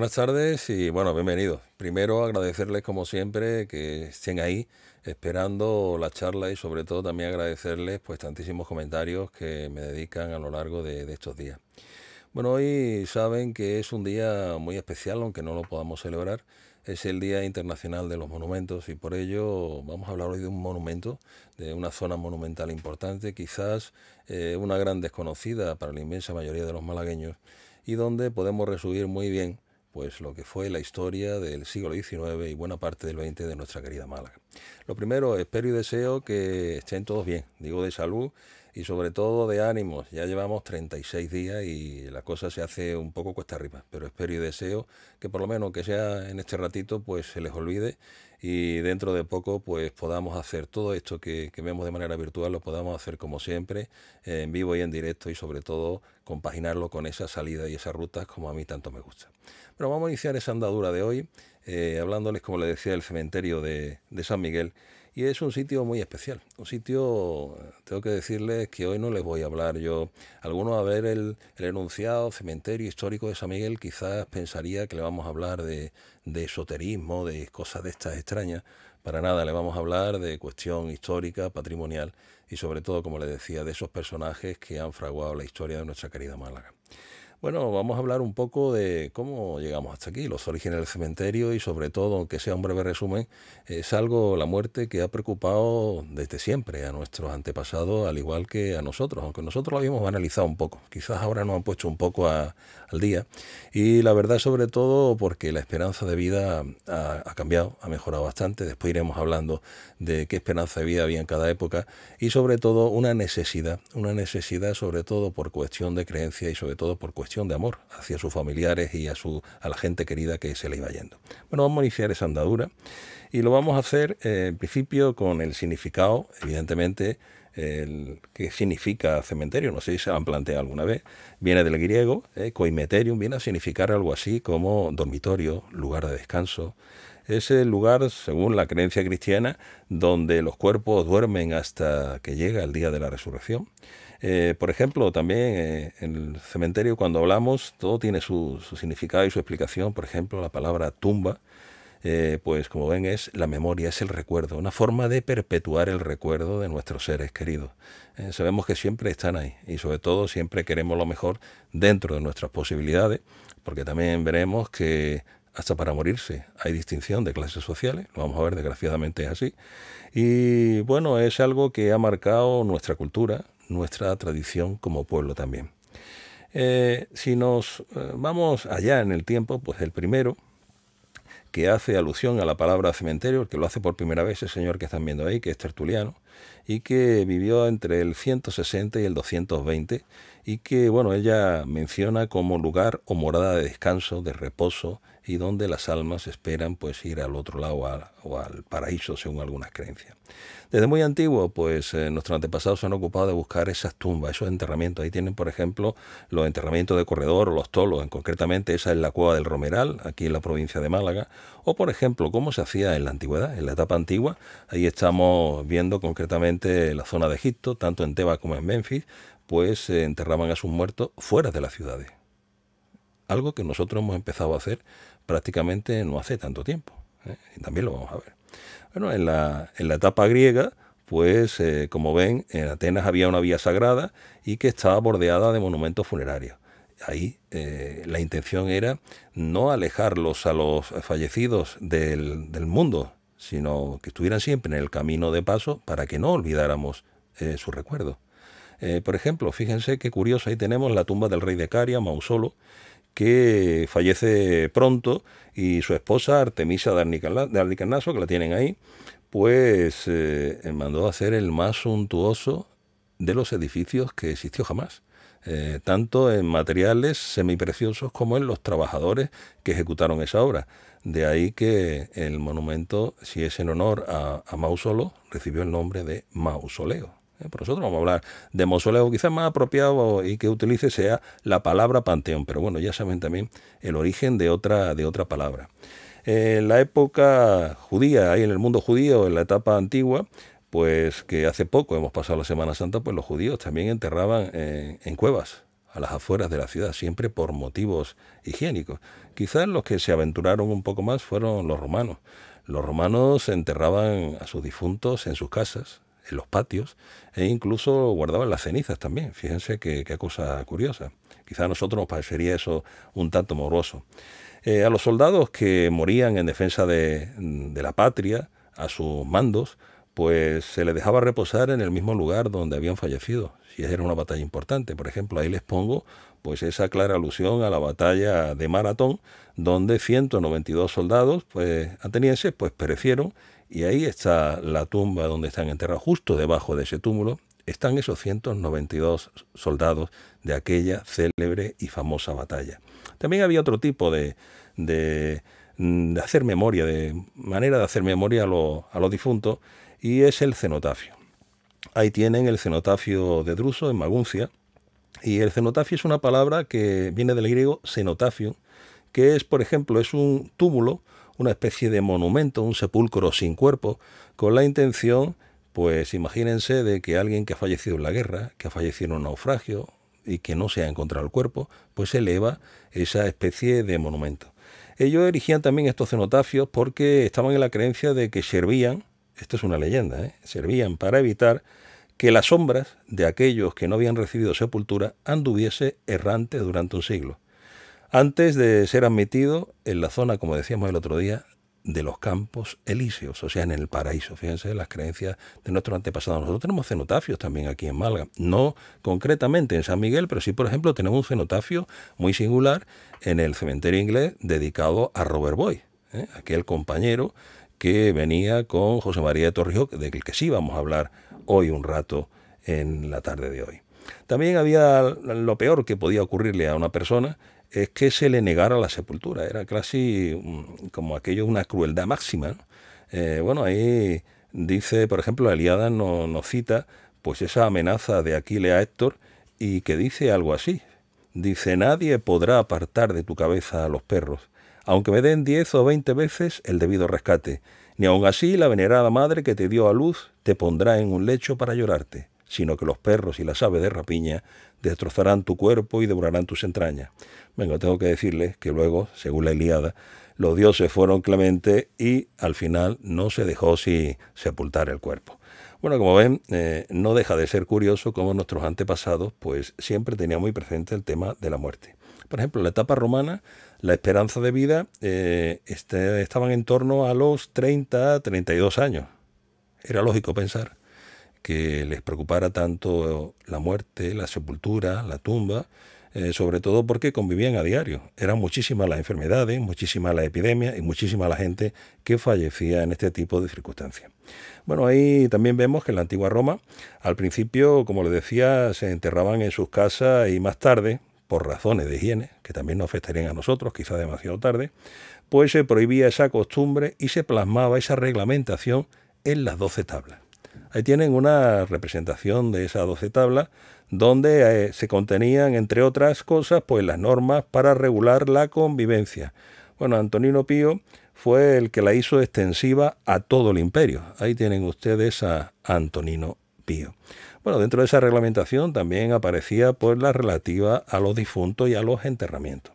buenas tardes y bueno, bienvenidos. Primero agradecerles como siempre que estén ahí esperando la charla y sobre todo también agradecerles pues tantísimos comentarios que me dedican a lo largo de, estos días. Bueno, hoy saben que es un día muy especial, aunque no lo podamos celebrar. Es el Día Internacional de los Monumentos y por ello vamos a hablar hoy de un monumento, de una zona monumental importante, quizás eh, una gran desconocida para la inmensa mayoría de los malagueños y donde podemos resumir muy bien pues lo que fue la historia del siglo XIX y buena parte del XX de nuestra querida Málaga. Lo primero, espero y deseo que estén todos bien, digo de salud y sobre todo de ánimos. Ya llevamos 36 días y la cosa se hace un poco cuesta arriba, pero espero y deseo que por lo menos que sea en este ratito pues se les olvide y dentro de poco pues podamos hacer todo esto que, que vemos de manera virtual, lo podamos hacer como siempre, en vivo y en directo y sobre todo compaginarlo con esa salida y esas rutas como a mí tanto me gusta. Pero vamos a iniciar esa andadura de hoy eh, hablándoles, como les decía, del cementerio de, de San Miguel y es un sitio muy especial, un sitio, tengo que decirles que hoy no les voy a hablar yo. Algunos a ver el, el enunciado cementerio histórico de San Miguel quizás pensaría que le vamos a hablar de, de esoterismo, de cosas de estas extrañas. Para nada, le vamos a hablar de cuestión histórica, patrimonial y sobre todo, como le decía, de esos personajes que han fraguado la historia de nuestra querida Málaga. Bueno, vamos a hablar un poco de cómo llegamos hasta aquí, los orígenes del cementerio y sobre todo, aunque sea un breve resumen, es algo, la muerte, que ha preocupado desde siempre a nuestros antepasados, al igual que a nosotros, aunque nosotros lo habíamos analizado un poco, quizás ahora nos han puesto un poco al día. Y la verdad, sobre todo, porque la esperanza de vida ha, ha cambiado, ha mejorado bastante, después iremos hablando de qué esperanza de vida había en cada época y sobre todo una necesidad, una necesidad sobre todo por cuestión de creencia y sobre todo por cuestión de amor hacia sus familiares y a, su, a la gente querida que se le iba yendo. Bueno, vamos a iniciar esa andadura y lo vamos a hacer eh, en principio con el significado, evidentemente, el, que significa cementerio, no sé si se han planteado alguna vez, viene del griego, eh, coimeterium, viene a significar algo así como dormitorio, lugar de descanso. Es el lugar, según la creencia cristiana, donde los cuerpos duermen hasta que llega el día de la resurrección. Eh, por ejemplo, también eh, en el cementerio cuando hablamos, todo tiene su, significado y su explicación. Por ejemplo, la palabra tumba, eh, pues como ven es la memoria, es el recuerdo, una forma de perpetuar el recuerdo de nuestros seres queridos. sabemos que siempre están ahí y sobre todo siempre queremos lo mejor dentro de nuestras posibilidades, porque también veremos que hasta para morirse. Hay distinción de clases sociales, lo vamos a ver, desgraciadamente es así. Y bueno, es algo que ha marcado nuestra cultura, nuestra tradición como pueblo también. Eh, si nos eh, vamos allá en el tiempo, pues el primero, que hace alusión a la palabra cementerio, que lo hace por primera vez, el señor que están viendo ahí, que es tertuliano, y que vivió entre el 160 y el 220, y que, bueno, ella menciona como lugar o morada de descanso, de reposo, y donde las almas esperan pues ir al otro lado o al paraíso según algunas creencias. Desde muy antiguo pues eh, nuestros antepasados se han ocupado de buscar esas tumbas, esos enterramientos. Ahí tienen por ejemplo los enterramientos de corredor o los tolos, concretamente esa es la cueva del Romeral, aquí en la provincia de Málaga, o por ejemplo cómo se hacía en la antigüedad, en la etapa antigua. Ahí estamos viendo concretamente la zona de Egipto, tanto en Tebas como en Memphis, pues se eh, enterraban a sus muertos fuera de las ciudades algo que nosotros hemos empezado a hacer prácticamente no hace tanto tiempo. ¿eh? Y también lo vamos a ver. Bueno, en la, en la etapa griega, pues eh, como ven, en Atenas había una vía sagrada y que estaba bordeada de monumentos funerarios. Ahí eh, la intención era no alejarlos a los fallecidos del, del, mundo, sino que estuvieran siempre en el camino de paso para que no olvidáramos su recuerdo. por ejemplo, fíjense qué curioso, ahí tenemos la tumba del rey de Caria, Mausolo, que fallece pronto y su esposa Artemisa de Arnicarnaso, que la tienen ahí, pues eh, mandó a hacer el más suntuoso de los edificios que existió jamás. Eh, tanto en materiales semipreciosos como en los trabajadores que ejecutaron esa obra. De ahí que el monumento, si es en honor a Mausolo, recibió el nombre de mausoleo. Eh, por nosotros vamos a hablar de mausoleo, quizás más apropiado y que utilice sea la palabra panteón, pero bueno, ya saben también el origen de otra, de otra palabra. En la época judía, ahí en el mundo judío, en la etapa antigua, pues que hace poco hemos pasado la Semana Santa, pues los judíos también enterraban en, en cuevas, a las afueras de la ciudad, siempre por motivos higiénicos. Quizás los que se aventuraron un poco más fueron los romanos. Los romanos enterraban a sus difuntos en sus casas, en los patios e incluso guardaban las cenizas también. Fíjense qué, cosa curiosa. Quizá a nosotros nos parecería eso un tanto moroso... Eh, a los soldados que morían en defensa de, la patria, a sus mandos, pues se les dejaba reposar en el mismo lugar donde habían fallecido, si era una batalla importante. Por ejemplo, ahí les pongo pues esa clara alusión a la batalla de Maratón, donde 192 soldados pues, atenienses pues perecieron y ahí está la tumba donde están enterrados, justo debajo de ese túmulo, están esos 192 soldados de aquella célebre y famosa batalla. También había otro tipo de, de, mm, hacer memoria, de manera de hacer memoria a, los difuntos, y es el cenotafio. Ahí tienen el cenotafio de Druso en Maguncia, y el cenotafio es una palabra que viene del griego cenotafio, que es, por ejemplo, es un túmulo una especie de monumento, un sepulcro sin cuerpo, con la intención, pues imagínense, de que alguien que ha fallecido en la guerra, que ha fallecido en un naufragio y que no se ha encontrado el cuerpo, pues eleva esa especie de monumento. Ellos erigían también estos cenotafios porque estaban en la creencia de que servían, esto es una leyenda, ¿eh? servían para evitar que las sombras de aquellos que no habían recibido sepultura anduviese errante durante un siglo antes de ser admitido en la zona, como decíamos el otro día, de los campos elíseos, o sea, en el paraíso. Fíjense las creencias de nuestros antepasados. Nosotros tenemos cenotafios también aquí en Málaga, no concretamente en San Miguel, pero sí, por ejemplo, tenemos un cenotafio muy singular en el cementerio inglés dedicado a Robert Boy, ¿eh? aquel compañero que venía con José María de Torrijos, del que sí vamos a hablar hoy un rato en la tarde de hoy. También había lo peor que podía ocurrirle a una persona es que se le negara la sepultura. Era casi mm, como aquello una crueldad máxima. Eh, bueno, ahí dice, por ejemplo, la Eliada nos cita pues esa amenaza de Aquiles a Héctor y que dice algo así. Dice, nadie podrá apartar de tu cabeza a los perros, aunque me den diez o veinte veces el debido rescate, ni aun así la venerada madre que te dio a luz te pondrá en un lecho para llorarte sino que los perros y las aves de rapiña destrozarán tu cuerpo y devorarán tus entrañas. Venga, tengo que decirles que luego, según la Iliada, los dioses fueron clementes y al final no se dejó si sepultar el cuerpo. Bueno, como ven, eh, no deja de ser curioso cómo nuestros antepasados pues siempre tenían muy presente el tema de la muerte. Por ejemplo, en la etapa romana, la esperanza de vida eh, este, estaban en torno a los 30, 32 años. Era lógico pensar que les preocupara tanto la muerte, la sepultura, la tumba, eh, sobre todo porque convivían a diario. Eran muchísimas las enfermedades, muchísimas las epidemias y muchísima la gente que fallecía en este tipo de circunstancias. Bueno, ahí también vemos que en la antigua Roma, al principio, como les decía, se enterraban en sus casas y más tarde, por razones de higiene, que también nos afectarían a nosotros, quizá demasiado tarde, pues se prohibía esa costumbre y se plasmaba esa reglamentación en las doce tablas. Ahí tienen una representación de esas doce tablas donde eh, se contenían, entre otras cosas, pues las normas para regular la convivencia. Bueno, Antonino Pío fue el que la hizo extensiva a todo el imperio. Ahí tienen ustedes a Antonino Pío. Bueno, dentro de esa reglamentación también aparecía pues la relativa a los difuntos y a los enterramientos.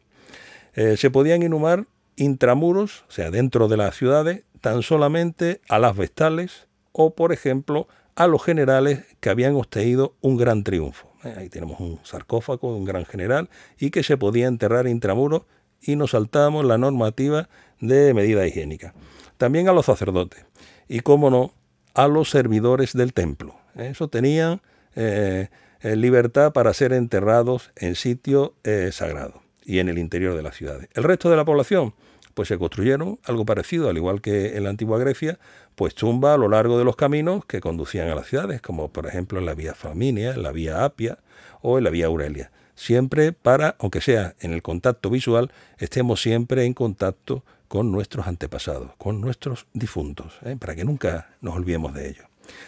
Eh, se podían inhumar intramuros, o sea, dentro de las ciudades, tan solamente a las vestales, o, por ejemplo, a los generales que habían obtenido un gran triunfo. Eh, ahí tenemos un sarcófago de un gran general y que se podía enterrar intramuros y nos saltamos la normativa de medida higiénica. También a los sacerdotes y, cómo no, a los servidores del templo. Eh, eso tenían eh, libertad para ser enterrados en sitio sagrados... sagrado y en el interior de las ciudades. El resto de la población, pues se construyeron algo parecido, al igual que en la antigua Grecia, pues tumba a lo largo de los caminos que conducían a las ciudades, como por ejemplo en la vía Flaminia, en la vía Apia o en la vía Aurelia. Siempre para, aunque sea en el contacto visual, estemos siempre en contacto con nuestros antepasados, con nuestros difuntos, ¿eh? para que nunca nos olvidemos de ellos.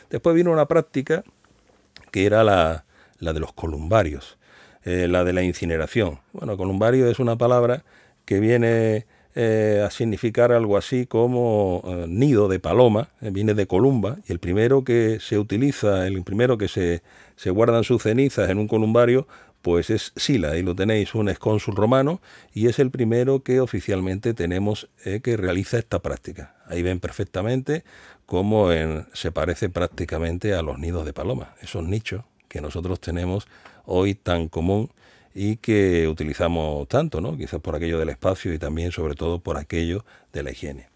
Después vino una práctica que era la, la de los columbarios, eh, la de la incineración. Bueno, columbario es una palabra que viene eh, a significar algo así como eh, nido de paloma, eh, viene de Columba, y el primero que se utiliza, el primero que se, se guardan sus cenizas en un columbario, pues es Sila, ahí lo tenéis, un excónsul romano, y es el primero que oficialmente tenemos que realiza esta práctica. Ahí ven perfectamente cómo se parece prácticamente a los nidos de paloma, esos nichos que nosotros tenemos hoy tan común y que utilizamos tanto, ¿no? quizás por aquello del espacio y también sobre todo por aquello de la higiene.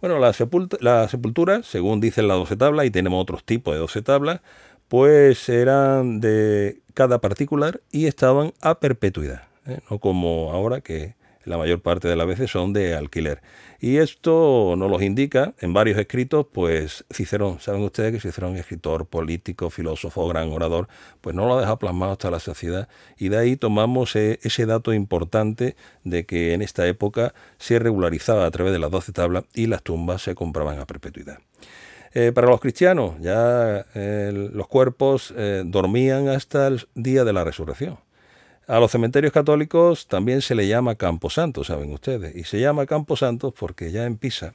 Bueno, las sepulturas, según dicen las 12 tablas, y tenemos otros tipos de 12 tablas, pues eran de cada particular y estaban a perpetuidad, ¿eh? no como ahora que la mayor parte de las veces son de alquiler. Y esto nos los indica en varios escritos, pues Cicerón, saben ustedes que Cicerón es escritor, político, filósofo, gran orador, pues no lo deja plasmado hasta la saciedad. Y de ahí tomamos e, ese dato importante de que en esta época se regularizaba a través de las doce tablas y las tumbas se compraban a perpetuidad. Eh, para los cristianos, ya eh, los cuerpos eh, dormían hasta el día de la resurrección. A los cementerios católicos también se le llama Camposanto, saben ustedes, y se llama Camposantos porque ya en Pisa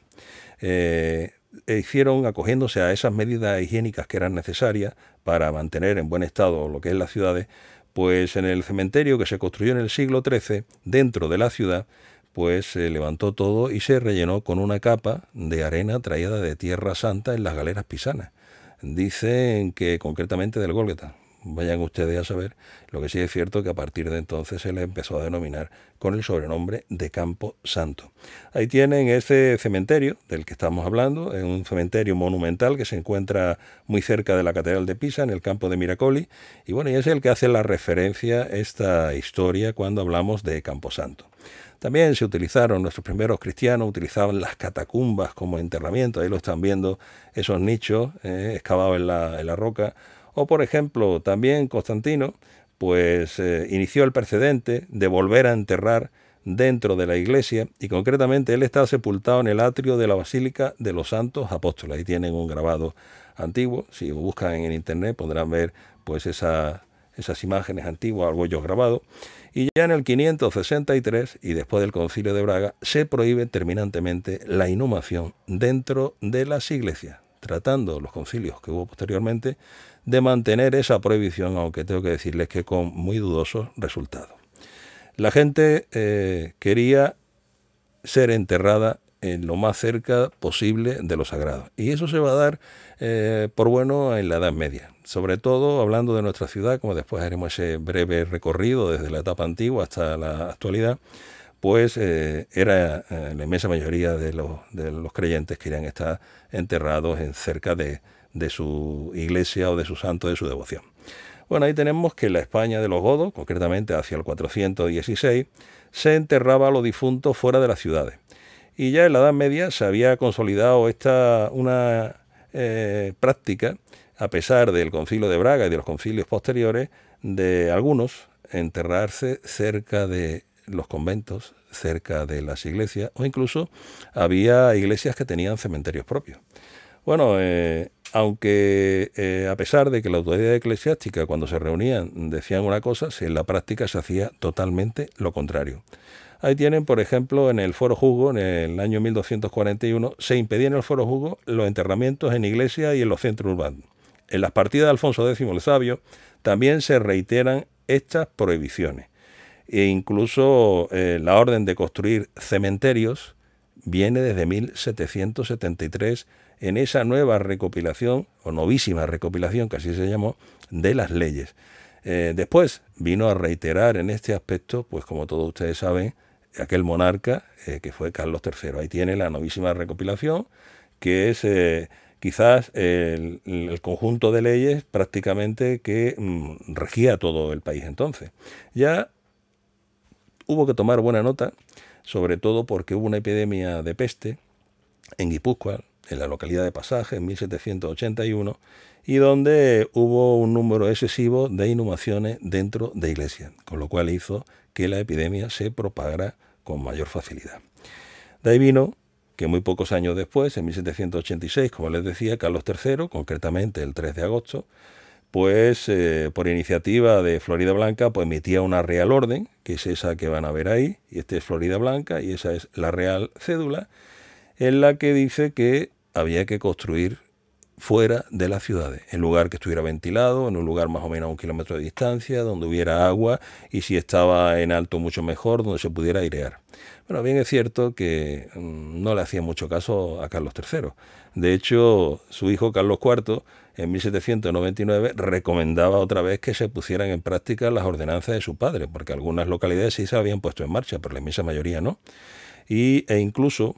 eh, eh, hicieron acogiéndose a esas medidas higiénicas que eran necesarias para mantener en buen estado lo que es las ciudades, pues en el cementerio que se construyó en el siglo XIII, dentro de la ciudad, pues se levantó todo y se rellenó con una capa de arena traída de Tierra Santa en las galeras pisanas. Dicen que concretamente del Golgetán vayan ustedes a saber, lo que sí es cierto que a partir de entonces se le empezó a denominar con el sobrenombre de Campo Santo. Ahí tienen ese cementerio del que estamos hablando, es un cementerio monumental que se encuentra muy cerca de la Catedral de Pisa, en el campo de Miracoli, y bueno, y es el que hace la referencia esta historia cuando hablamos de Campo Santo. También se utilizaron, nuestros primeros cristianos utilizaban las catacumbas como enterramiento, ahí lo están viendo, esos nichos eh, excavados en la, en la roca, o por ejemplo, también Constantino pues eh, inició el precedente de volver a enterrar dentro de la iglesia y concretamente él está sepultado en el atrio de la Basílica de los Santos Apóstoles. Ahí tienen un grabado antiguo, si buscan en internet podrán ver pues esas imágenes antiguas, algo ellos grabado. Y ya en el 563 y después del concilio de Braga se prohíbe terminantemente la inhumación dentro de las iglesias, tratando los concilios que hubo posteriormente de mantener esa prohibición, aunque tengo que decirles que con muy dudosos resultados. La gente eh, quería ser enterrada en lo más cerca posible de lo sagrado. Y eso se va a dar eh, por bueno en la Edad Media. Sobre todo hablando de nuestra ciudad, como después haremos ese breve recorrido desde la etapa antigua hasta la actualidad, pues eh, era la inmensa mayoría de los, de los creyentes querían estar enterrados en cerca de, de su iglesia o de su santo, de su devoción. Bueno, ahí tenemos que en la España de los godos, concretamente hacia el 416, se enterraba a los difuntos fuera de las ciudades. Y ya en la Edad Media se había consolidado esta una eh, práctica, a pesar del concilio de Braga y de los concilios posteriores, de algunos enterrarse cerca de los conventos, cerca de las iglesias, o incluso había iglesias que tenían cementerios propios. Bueno, eh, aunque eh, a pesar de que la autoridad eclesiástica cuando se reunían decían una cosa, en la práctica se hacía totalmente lo contrario. Ahí tienen, por ejemplo, en el Foro Jugo, en el año 1241, se impedían en el Foro Jugo los enterramientos en iglesias y en los centros urbanos. En las partidas de Alfonso X el Sabio también se reiteran estas prohibiciones. E incluso eh, la orden de construir cementerios viene desde 1773 en esa nueva recopilación, o novísima recopilación, que así se llamó, de las leyes. Eh, después vino a reiterar en este aspecto, pues como todos ustedes saben, aquel monarca eh, que fue Carlos III. Ahí tiene la novísima recopilación, que es eh, quizás el, conjunto de leyes prácticamente que mm, regía todo el país entonces. Ya hubo que tomar buena nota, sobre todo porque hubo una epidemia de peste en Guipúzcoa, en la localidad de Pasaje en 1781 y donde hubo un número excesivo de inhumaciones dentro de Iglesia... con lo cual hizo que la epidemia se propagara con mayor facilidad. De ahí vino que muy pocos años después, en 1786, como les decía, Carlos III, concretamente el 3 de agosto, pues eh, por iniciativa de Florida Blanca, pues emitía una Real Orden, que es esa que van a ver ahí, y esta es Florida Blanca, y esa es la Real Cédula, en la que dice que había que construir fuera de las ciudades, en lugar que estuviera ventilado, en un lugar más o menos a un kilómetro de distancia, donde hubiera agua y si estaba en alto mucho mejor, donde se pudiera airear. Bueno, bien es cierto que mm, no le hacía mucho caso a Carlos III. De hecho, su hijo Carlos IV en 1799 recomendaba otra vez que se pusieran en práctica las ordenanzas de su padre, porque algunas localidades sí se habían puesto en marcha, pero la inmensa mayoría no. Y, e incluso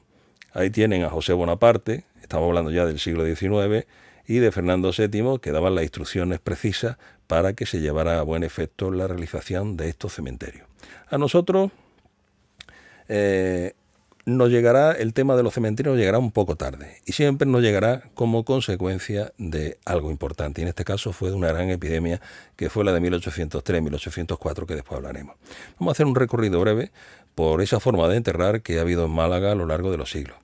Ahí tienen a José Bonaparte, estamos hablando ya del siglo XIX, y de Fernando VII, que daban las instrucciones precisas para que se llevara a buen efecto la realización de estos cementerios. A nosotros eh, nos llegará el tema de los cementerios, llegará un poco tarde y siempre nos llegará como consecuencia de algo importante. Y en este caso fue de una gran epidemia que fue la de 1803-1804, que después hablaremos. Vamos a hacer un recorrido breve por esa forma de enterrar que ha habido en Málaga a lo largo de los siglos.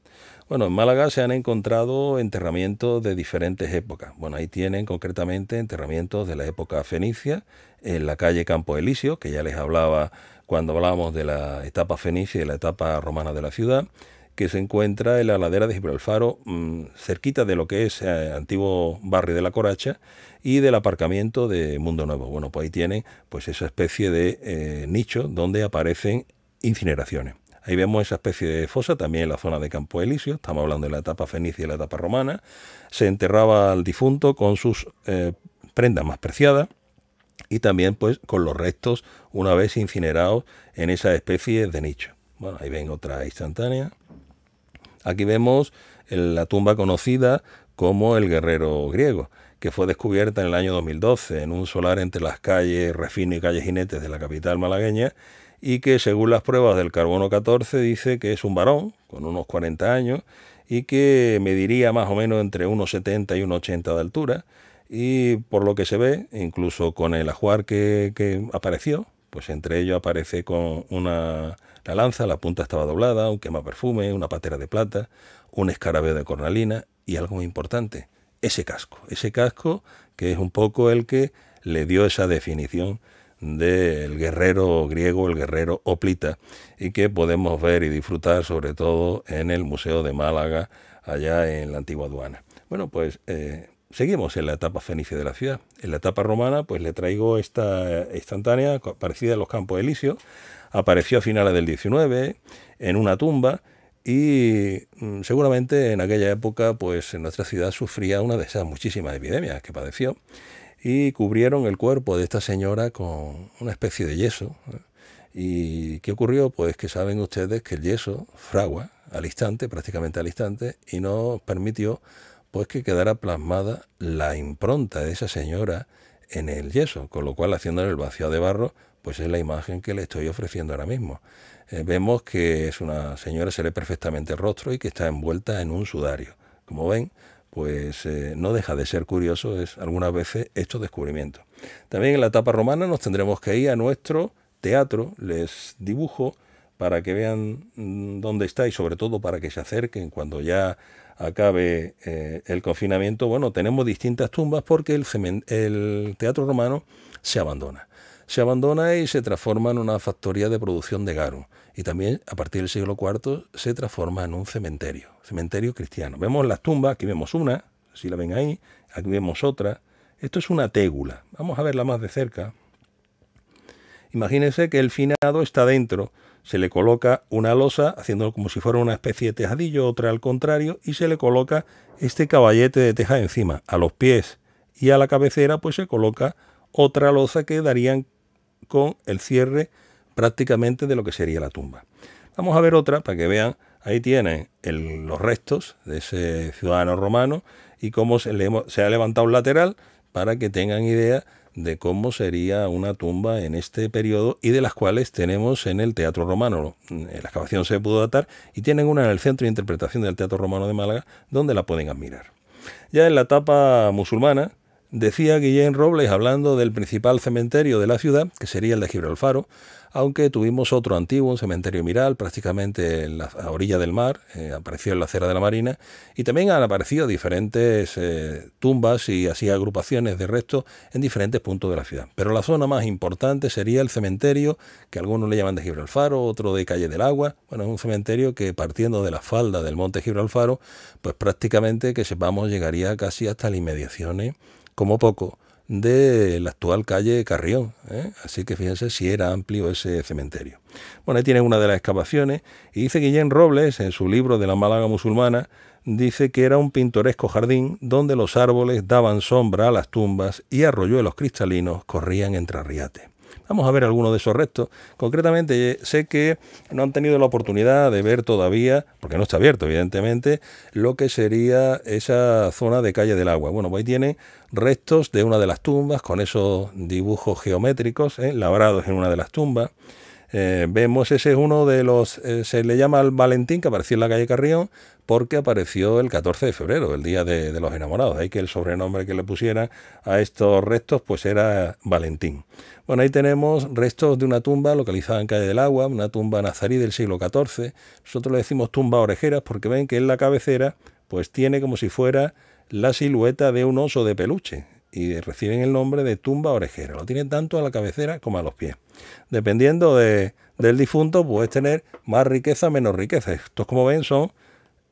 Bueno, en Málaga se han encontrado enterramientos de diferentes épocas. Bueno, ahí tienen concretamente enterramientos de la época fenicia, en la calle Campo Elíseo, que ya les hablaba cuando hablábamos de la etapa fenicia y la etapa romana de la ciudad, que se encuentra en la ladera de Gibraltar, mm, cerquita de lo que es el eh, antiguo barrio de la Coracha y del aparcamiento de Mundo Nuevo. Bueno, pues ahí tienen pues esa especie de eh, nicho donde aparecen incineraciones. Ahí vemos esa especie de fosa, también en la zona de Campo Elisio. estamos hablando de la etapa fenicia y la etapa romana. Se enterraba al difunto con sus eh, prendas más preciadas y también pues con los restos una vez incinerados en esa especie de nicho. Bueno, ahí ven otra instantánea. Aquí vemos la tumba conocida como el guerrero griego, que fue descubierta en el año 2012 en un solar entre las calles Refino y calle Jinetes de la capital malagueña y que según las pruebas del carbono 14 dice que es un varón con unos 40 años y que mediría más o menos entre 1,70 y 1,80 de altura y por lo que se ve, incluso con el ajuar que, que apareció, pues entre ellos aparece con una la lanza, la punta estaba doblada, un quema perfume, una patera de plata, un escarabeo de cornalina y algo muy importante, ese casco, ese casco que es un poco el que le dio esa definición del guerrero griego, el guerrero Oplita, y que podemos ver y disfrutar sobre todo en el Museo de Málaga, allá en la antigua aduana. Bueno, pues eh, seguimos en la etapa fenicia de la ciudad. En la etapa romana, pues le traigo esta instantánea parecida a los Campos Elíseos. Apareció a finales del 19 en una tumba y mm, seguramente en aquella época, pues en nuestra ciudad sufría una de esas muchísimas epidemias que padeció y cubrieron el cuerpo de esta señora con una especie de yeso. ¿Y qué ocurrió? Pues que saben ustedes que el yeso fragua al instante, prácticamente al instante, y nos permitió pues que quedara plasmada la impronta de esa señora en el yeso, con lo cual haciendo el vacío de barro, pues es la imagen que le estoy ofreciendo ahora mismo. Eh, vemos que es una señora, se lee perfectamente el rostro y que está envuelta en un sudario. Como ven, pues eh, no deja de ser curioso es algunas veces estos descubrimientos. También en la etapa romana nos tendremos que ir a nuestro teatro, les dibujo para que vean mm, dónde está y sobre todo para que se acerquen cuando ya acabe eh, el confinamiento. Bueno, tenemos distintas tumbas porque el teatro romano se abandona se abandona y se transforma en una factoría de producción de garum. Y también, a partir del siglo IV, se transforma en un cementerio, cementerio cristiano. Vemos las tumbas, aquí vemos una, si la ven ahí, aquí vemos otra. Esto es una tégula. Vamos a verla más de cerca. Imagínense que el finado está dentro. Se le coloca una losa, haciendo como si fuera una especie de tejadillo, otra al contrario, y se le coloca este caballete de teja encima, a los pies y a la cabecera, pues se coloca otra losa que darían con el cierre prácticamente de lo que sería la tumba. Vamos a ver otra para que vean, ahí tienen los restos de ese ciudadano romano y cómo se, se ha levantado un lateral para que tengan idea de cómo sería una tumba en este periodo y de las cuales tenemos en el Teatro Romano. La excavación se pudo datar y tienen una en el Centro de Interpretación del Teatro Romano de Málaga, donde la pueden admirar. Ya en la etapa musulmana, Decía Guillén Robles hablando del principal cementerio de la ciudad, que sería el de Gibraltar, aunque tuvimos otro antiguo, un cementerio miral, prácticamente en la orilla del mar, eh, apareció en la acera de la Marina, y también han aparecido diferentes eh, tumbas y así agrupaciones de restos en diferentes puntos de la ciudad. Pero la zona más importante sería el cementerio, que algunos le llaman de Gibraltar, otro de Calle del Agua. Bueno, es un cementerio que partiendo de la falda del monte Gibraltar, pues prácticamente que sepamos llegaría casi hasta las inmediaciones como poco, de la actual calle Carrión. ¿eh? Así que fíjense si era amplio ese cementerio. Bueno, ahí tiene una de las excavaciones y dice Guillén Robles, en su libro de la Málaga musulmana, dice que era un pintoresco jardín donde los árboles daban sombra a las tumbas y arroyuelos cristalinos corrían entre arriate Vamos a ver algunos de esos restos. Concretamente, eh, sé que no han tenido la oportunidad de ver todavía, porque no está abierto, evidentemente, lo que sería esa zona de calle del agua. Bueno, pues ahí restos de una de las tumbas, con esos dibujos geométricos, eh, labrados en una de las tumbas. Eh, vemos ese es uno de los, eh, se le llama al Valentín, que apareció en la calle Carrión, porque apareció el 14 de febrero, el día de, los enamorados. Ahí que el sobrenombre que le pusieran a estos restos, pues era Valentín. Bueno, ahí tenemos restos de una tumba localizada en Calle del Agua, una tumba nazarí del siglo XIV. Nosotros le decimos tumba orejeras porque ven que en la cabecera, pues tiene como si fuera la silueta de un oso de peluche y reciben el nombre de tumba orejera. Lo tienen tanto a la cabecera como a los pies. Dependiendo de, del difunto, puedes tener más riqueza, menos riqueza. Estos, como ven, son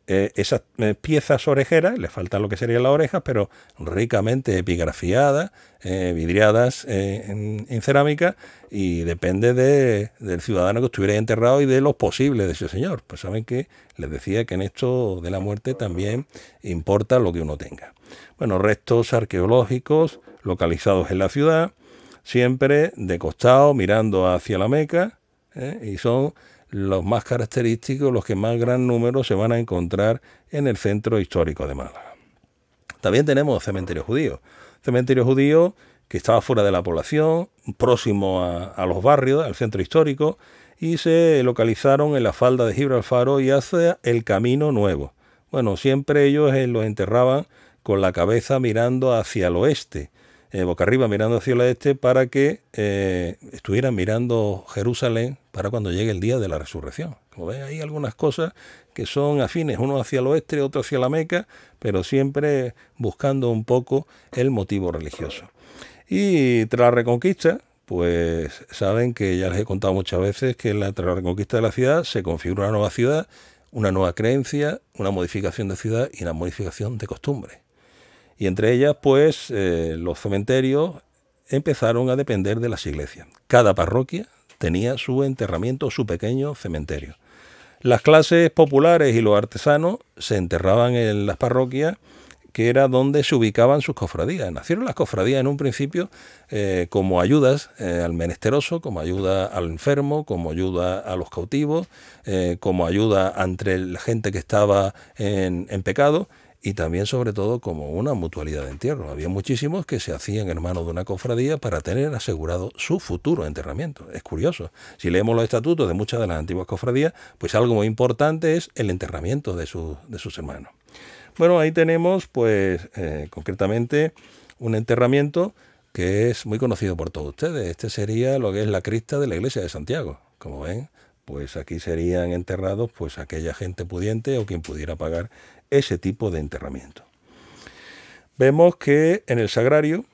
eh, esas eh, piezas orejeras, les falta lo que serían las orejas, pero ricamente epigrafiadas, eh, vidriadas en, cerámica, y depende de, del ciudadano que estuviera enterrado y de los posibles de ese señor. Pues saben que les decía que en esto de la muerte también importa lo que uno tenga. Bueno, restos arqueológicos localizados en la ciudad, siempre de costado, mirando hacia la Meca, ¿eh? y son los más característicos, los que más gran número se van a encontrar en el centro histórico de Málaga. También tenemos cementerios judíos. Cementerio judío que estaba fuera de la población, próximo a, a los barrios, al centro histórico, y se localizaron en la falda de Gibraltar y hacia el Camino Nuevo. Bueno, siempre ellos eh, los enterraban con la cabeza mirando hacia el oeste, eh, boca arriba mirando hacia el oeste, para que eh, estuvieran mirando Jerusalén para cuando llegue el día de la resurrección. Como ven, hay algunas cosas que son afines, uno hacia el oeste, otro hacia la Meca, pero siempre buscando un poco el motivo religioso. Y tras la reconquista, pues saben que ya les he contado muchas veces que la, tras la reconquista de la ciudad se configura una nueva ciudad, una nueva creencia, una modificación de ciudad y una modificación de costumbres. Y entre ellas, pues, eh, los cementerios empezaron a depender de las iglesias. Cada parroquia tenía su enterramiento, su pequeño cementerio. Las clases populares y los artesanos se enterraban en las parroquias que era donde se ubicaban sus cofradías. Nacieron las cofradías en un principio eh, como ayudas eh, al menesteroso, como ayuda al enfermo, como ayuda a los cautivos, como ayuda entre la gente que estaba en pecado y también sobre todo como una mutualidad de entierro. Había muchísimos que se hacían hermanos de una cofradía para tener asegurado su futuro enterramiento. Es curioso. Si leemos los estatutos de muchas de las antiguas cofradías, pues algo muy importante es el enterramiento de, de sus hermanos. Bueno, ahí tenemos pues eh, concretamente un enterramiento que es muy conocido por todos ustedes. Este sería lo que es la crista de la iglesia de Santiago. Como ven, pues aquí serían enterrados pues aquella gente pudiente o quien pudiera pagar ese tipo de enterramiento. Vemos que en el sagrario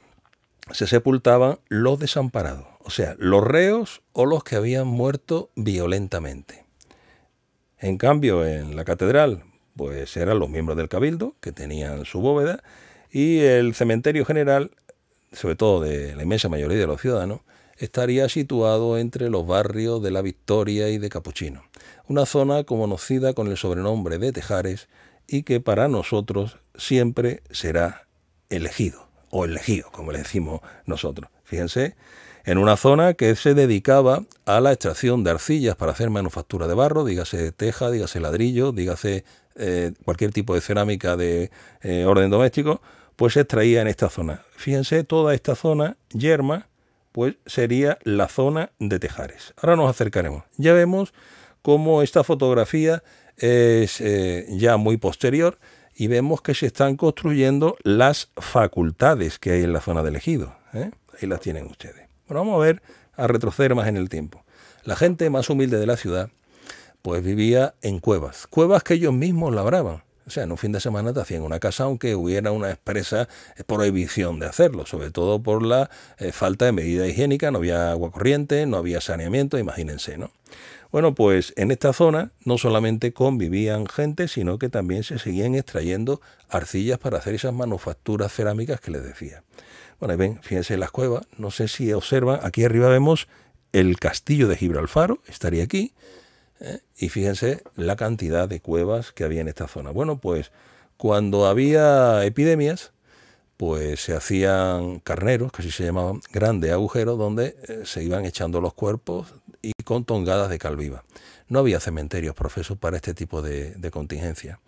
se sepultaban los desamparados, o sea, los reos o los que habían muerto violentamente. En cambio, en la catedral, pues eran los miembros del cabildo que tenían su bóveda y el cementerio general, sobre todo de la inmensa mayoría de los ciudadanos, estaría situado entre los barrios de La Victoria y de Capuchino, una zona conocida con el sobrenombre de Tejares, y que para nosotros siempre será elegido, o elegido, como le decimos nosotros. Fíjense, en una zona que se dedicaba a la extracción de arcillas para hacer manufactura de barro, dígase teja, dígase ladrillo, dígase eh, cualquier tipo de cerámica de eh, orden doméstico, pues se extraía en esta zona. Fíjense, toda esta zona, yerma, pues sería la zona de tejares. Ahora nos acercaremos. Ya vemos cómo esta fotografía es eh, ya muy posterior y vemos que se están construyendo las facultades que hay en la zona del ejido. ¿eh? Ahí las tienen ustedes. Pero vamos a ver, a retroceder más en el tiempo. La gente más humilde de la ciudad, pues vivía en cuevas, cuevas que ellos mismos labraban. O sea, en un fin de semana te hacían una casa, aunque hubiera una expresa prohibición de hacerlo, sobre todo por la eh, falta de medida higiénica, no había agua corriente, no había saneamiento, imagínense, ¿no? Bueno, pues en esta zona no solamente convivían gente, sino que también se seguían extrayendo arcillas para hacer esas manufacturas cerámicas que les decía. Bueno, ven, fíjense las cuevas, no sé si observan, aquí arriba vemos el castillo de Gibraltar, estaría aquí, ¿eh? y fíjense la cantidad de cuevas que había en esta zona. Bueno, pues cuando había epidemias, pues se hacían carneros, que así se llamaban, grandes agujeros donde eh, se iban echando los cuerpos y con tongadas de calviva... No había cementerios profesos para este tipo de, contingencia.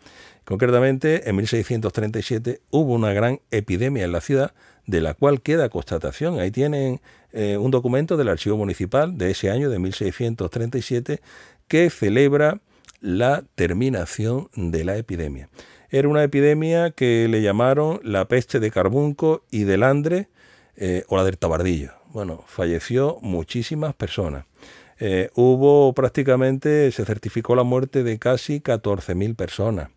Concretamente, en 1637 hubo una gran epidemia en la ciudad de la cual queda constatación. Ahí tienen eh, un documento del Archivo Municipal de ese año, de 1637, que celebra la terminación de la epidemia. Era una epidemia que le llamaron la peste de Carbunco y de Landre... Eh, o la del Tabardillo. Bueno, falleció muchísimas personas. Eh, hubo prácticamente, se certificó la muerte de casi 14.000 personas.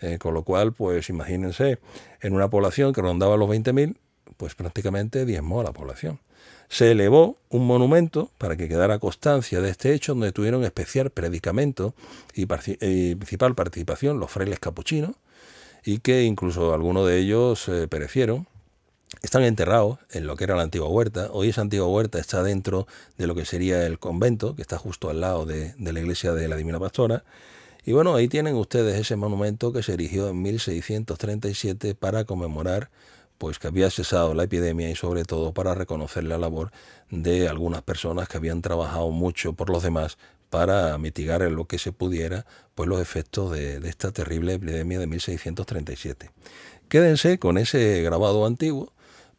Eh, con lo cual, pues imagínense, en una población que rondaba los 20.000, pues prácticamente diezmó a la población. Se elevó un monumento para que quedara constancia de este hecho, donde tuvieron especial predicamento y, principal participación los frailes capuchinos, y que incluso algunos de ellos eh, perecieron están enterrados en lo que era la antigua huerta. Hoy esa antigua huerta está dentro de lo que sería el convento, que está justo al lado de, la iglesia de la Divina Pastora. Y bueno, ahí tienen ustedes ese monumento que se erigió en 1637 para conmemorar pues que había cesado la epidemia y sobre todo para reconocer la labor de algunas personas que habían trabajado mucho por los demás para mitigar en lo que se pudiera pues los efectos de, de esta terrible epidemia de 1637. Quédense con ese grabado antiguo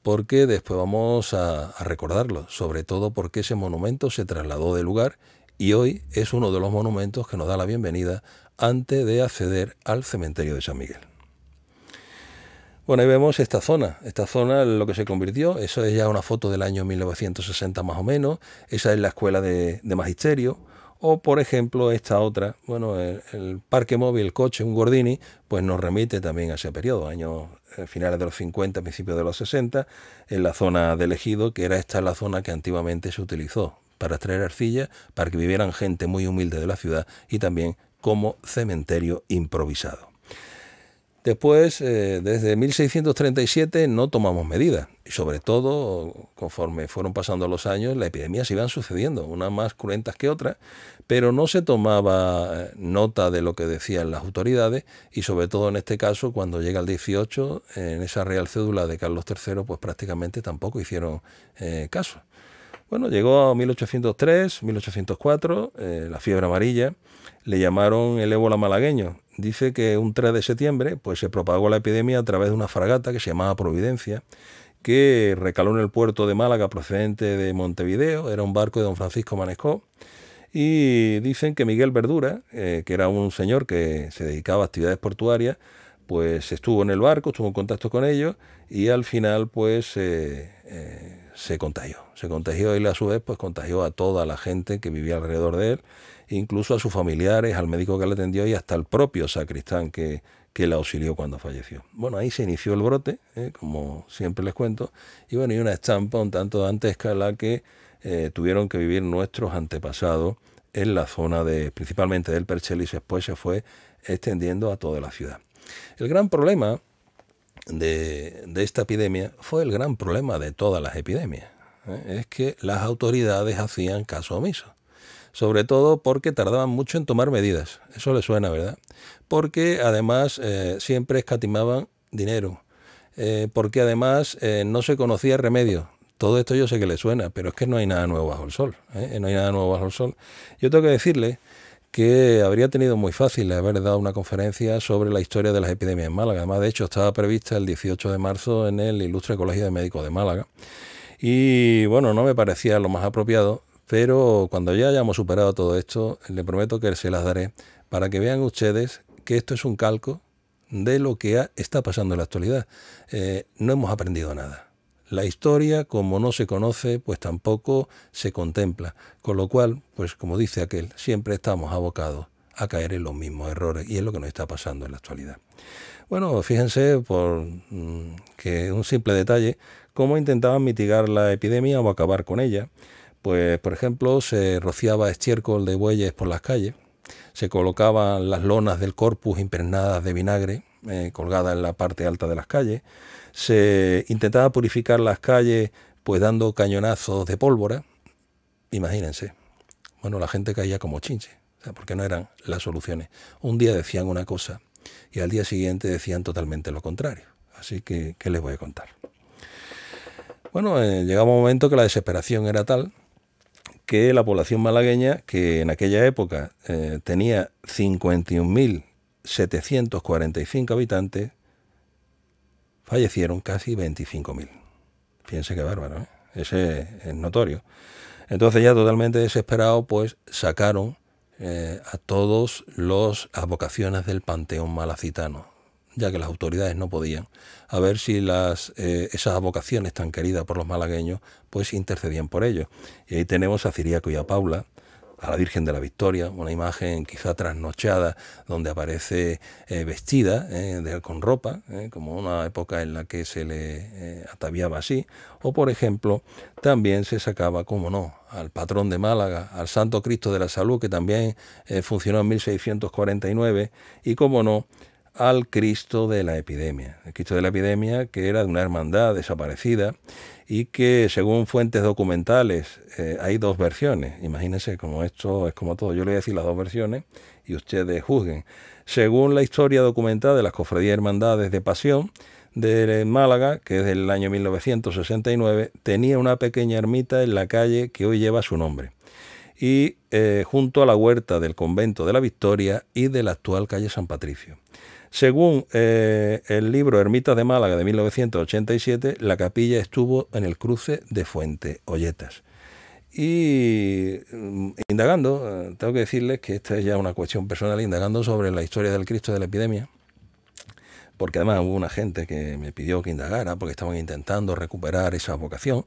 porque después vamos a, recordarlo, sobre todo porque ese monumento se trasladó de lugar y hoy es uno de los monumentos que nos da la bienvenida antes de acceder al cementerio de San Miguel. Bueno, ahí vemos esta zona, esta zona lo que se convirtió, eso es ya una foto del año 1960 más o menos, esa es la escuela de, magisterio, o por ejemplo esta otra, bueno, el, parque móvil, coche, un Gordini, pues nos remite también a ese periodo, años eh, finales de los 50, principios de los 60, en la zona del ejido, que era esta la zona que antiguamente se utilizó para extraer arcilla, para que vivieran gente muy humilde de la ciudad y también como cementerio improvisado. Después, eh, desde 1637 no tomamos medidas y sobre todo, conforme fueron pasando los años, las epidemias iban sucediendo, unas más cruentas que otras, pero no se tomaba eh, nota de lo que decían las autoridades y sobre todo en este caso cuando llega el 18 en esa real cédula de Carlos III pues prácticamente tampoco hicieron eh, caso. Bueno, llegó a 1803, 1804, eh, la fiebre amarilla, le llamaron el ébola malagueño. Dice que un 3 de septiembre pues se propagó la epidemia a través de una fragata que se llamaba Providencia, que recaló en el puerto de Málaga procedente de Montevideo, era un barco de don Francisco Manescó, y dicen que Miguel Verdura, eh, que era un señor que se dedicaba a actividades portuarias, pues estuvo en el barco, estuvo en contacto con ellos y al final pues eh, eh, se contagió. Se contagió él a su vez, pues contagió a toda la gente que vivía alrededor de él, incluso a sus familiares, al médico que le atendió y hasta al propio sacristán que, la auxilió cuando falleció. Bueno, ahí se inició el brote, como siempre les cuento, y bueno, y una estampa un tanto dantesca en la que eh, tuvieron que vivir nuestros antepasados en la zona de, principalmente del Perchel y después se fue extendiendo a toda la ciudad. El gran problema de, esta epidemia fue el gran problema de todas las epidemias. ¿eh? Es que las autoridades hacían caso omiso sobre todo porque tardaban mucho en tomar medidas. Eso le suena, ¿verdad? Porque además eh, siempre escatimaban dinero, porque además no se conocía remedio. Todo esto yo sé que le suena, pero es que no hay nada nuevo bajo el sol. ¿eh? Eh, no hay nada nuevo bajo el sol. Yo tengo que decirle que habría tenido muy fácil haber dado una conferencia sobre la historia de las epidemias en Málaga. Además, de hecho, estaba prevista el 18 de marzo en el Ilustre Colegio de Médicos de Málaga. Y bueno, no me parecía lo más apropiado, pero cuando ya hayamos superado todo esto, le prometo que se las daré para que vean ustedes que esto es un calco de lo que está pasando en la actualidad. Eh, no hemos aprendido nada. La historia, como no se conoce, pues tampoco se contempla, con lo cual, pues como dice aquel, siempre estamos abocados a caer en los mismos errores y es lo que nos está pasando en la actualidad. Bueno, fíjense por mm, que un simple detalle, cómo intentaban mitigar la epidemia o acabar con ella. Pues, por ejemplo, se rociaba estiércol de bueyes por las calles, se colocaban las lonas del corpus impregnadas de vinagre, eh, colgadas en la parte alta de las calles, se intentaba purificar las calles pues dando cañonazos de pólvora, imagínense. Bueno, la gente caía como chinche, porque no eran las soluciones. Un día decían una cosa y al día siguiente decían totalmente lo contrario. Así que, ¿qué les voy a contar? Bueno, eh, llegaba un momento que la desesperación era tal que la población malagueña, que en aquella época eh, tenía 51.745 habitantes, fallecieron casi 25.000. Fíjense qué bárbaro, ¿eh? ese es notorio. Entonces ya totalmente desesperado, pues sacaron eh, a todos los abocaciones del panteón malacitano, ya que las autoridades no podían, a ver si las, eh, esas abocaciones tan queridas por los malagueños, pues intercedían por ellos. Y ahí tenemos a Ciriaco y a Paula, a la Virgen de la Victoria, una imagen quizá trasnochada donde aparece eh, vestida eh, con ropa, eh, como una época en la que se le ataviaba así, o por ejemplo también se sacaba, como no, al patrón de Málaga, al Santo Cristo de la Salud, que también funcionó en 1649, y como no, al Cristo de la Epidemia. El Cristo de la Epidemia, que era de una hermandad desaparecida y que según fuentes documentales eh, hay dos versiones. Imagínense, como esto es como todo, yo le voy a decir las dos versiones y ustedes juzguen. Según la historia documentada de las cofradías hermandades de Pasión de Málaga, que es del año 1969, tenía una pequeña ermita en la calle que hoy lleva su nombre y eh, junto a la huerta del convento de la Victoria y de la actual calle San Patricio. Según eh, el libro Ermitas de Málaga de 1987, la capilla estuvo en el cruce de Fuente Olletas. Y mm, indagando, eh, tengo que decirles que esta es ya una cuestión personal, indagando sobre la historia del Cristo de la epidemia, porque además hubo una gente que me pidió que indagara porque estaban intentando recuperar esa vocación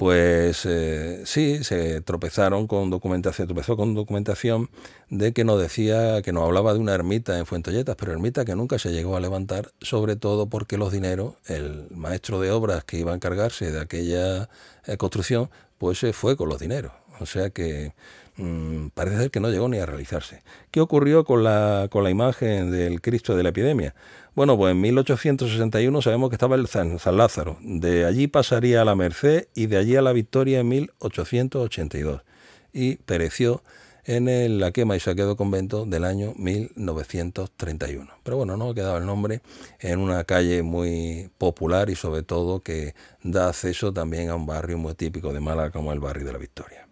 pues eh, sí, se tropezaron con documentación, tropezó con documentación de que nos decía, que nos hablaba de una ermita en Fuentolletas, pero ermita que nunca se llegó a levantar, sobre todo porque los dineros, el maestro de obras que iba a encargarse de aquella eh, construcción, pues se fue con los dineros. O sea que Mm, parece ser que no llegó ni a realizarse. ¿Qué ocurrió con la, con la imagen del Cristo de la epidemia? Bueno, pues en 1861 sabemos que estaba el San, Lázaro. De allí pasaría a la Merced y de allí a la Victoria en 1882. Y pereció en la quema y saqueo convento del año 1931. Pero bueno, no quedado el nombre en una calle muy popular y sobre todo que da acceso también a un barrio muy típico de Málaga como el barrio de la Victoria.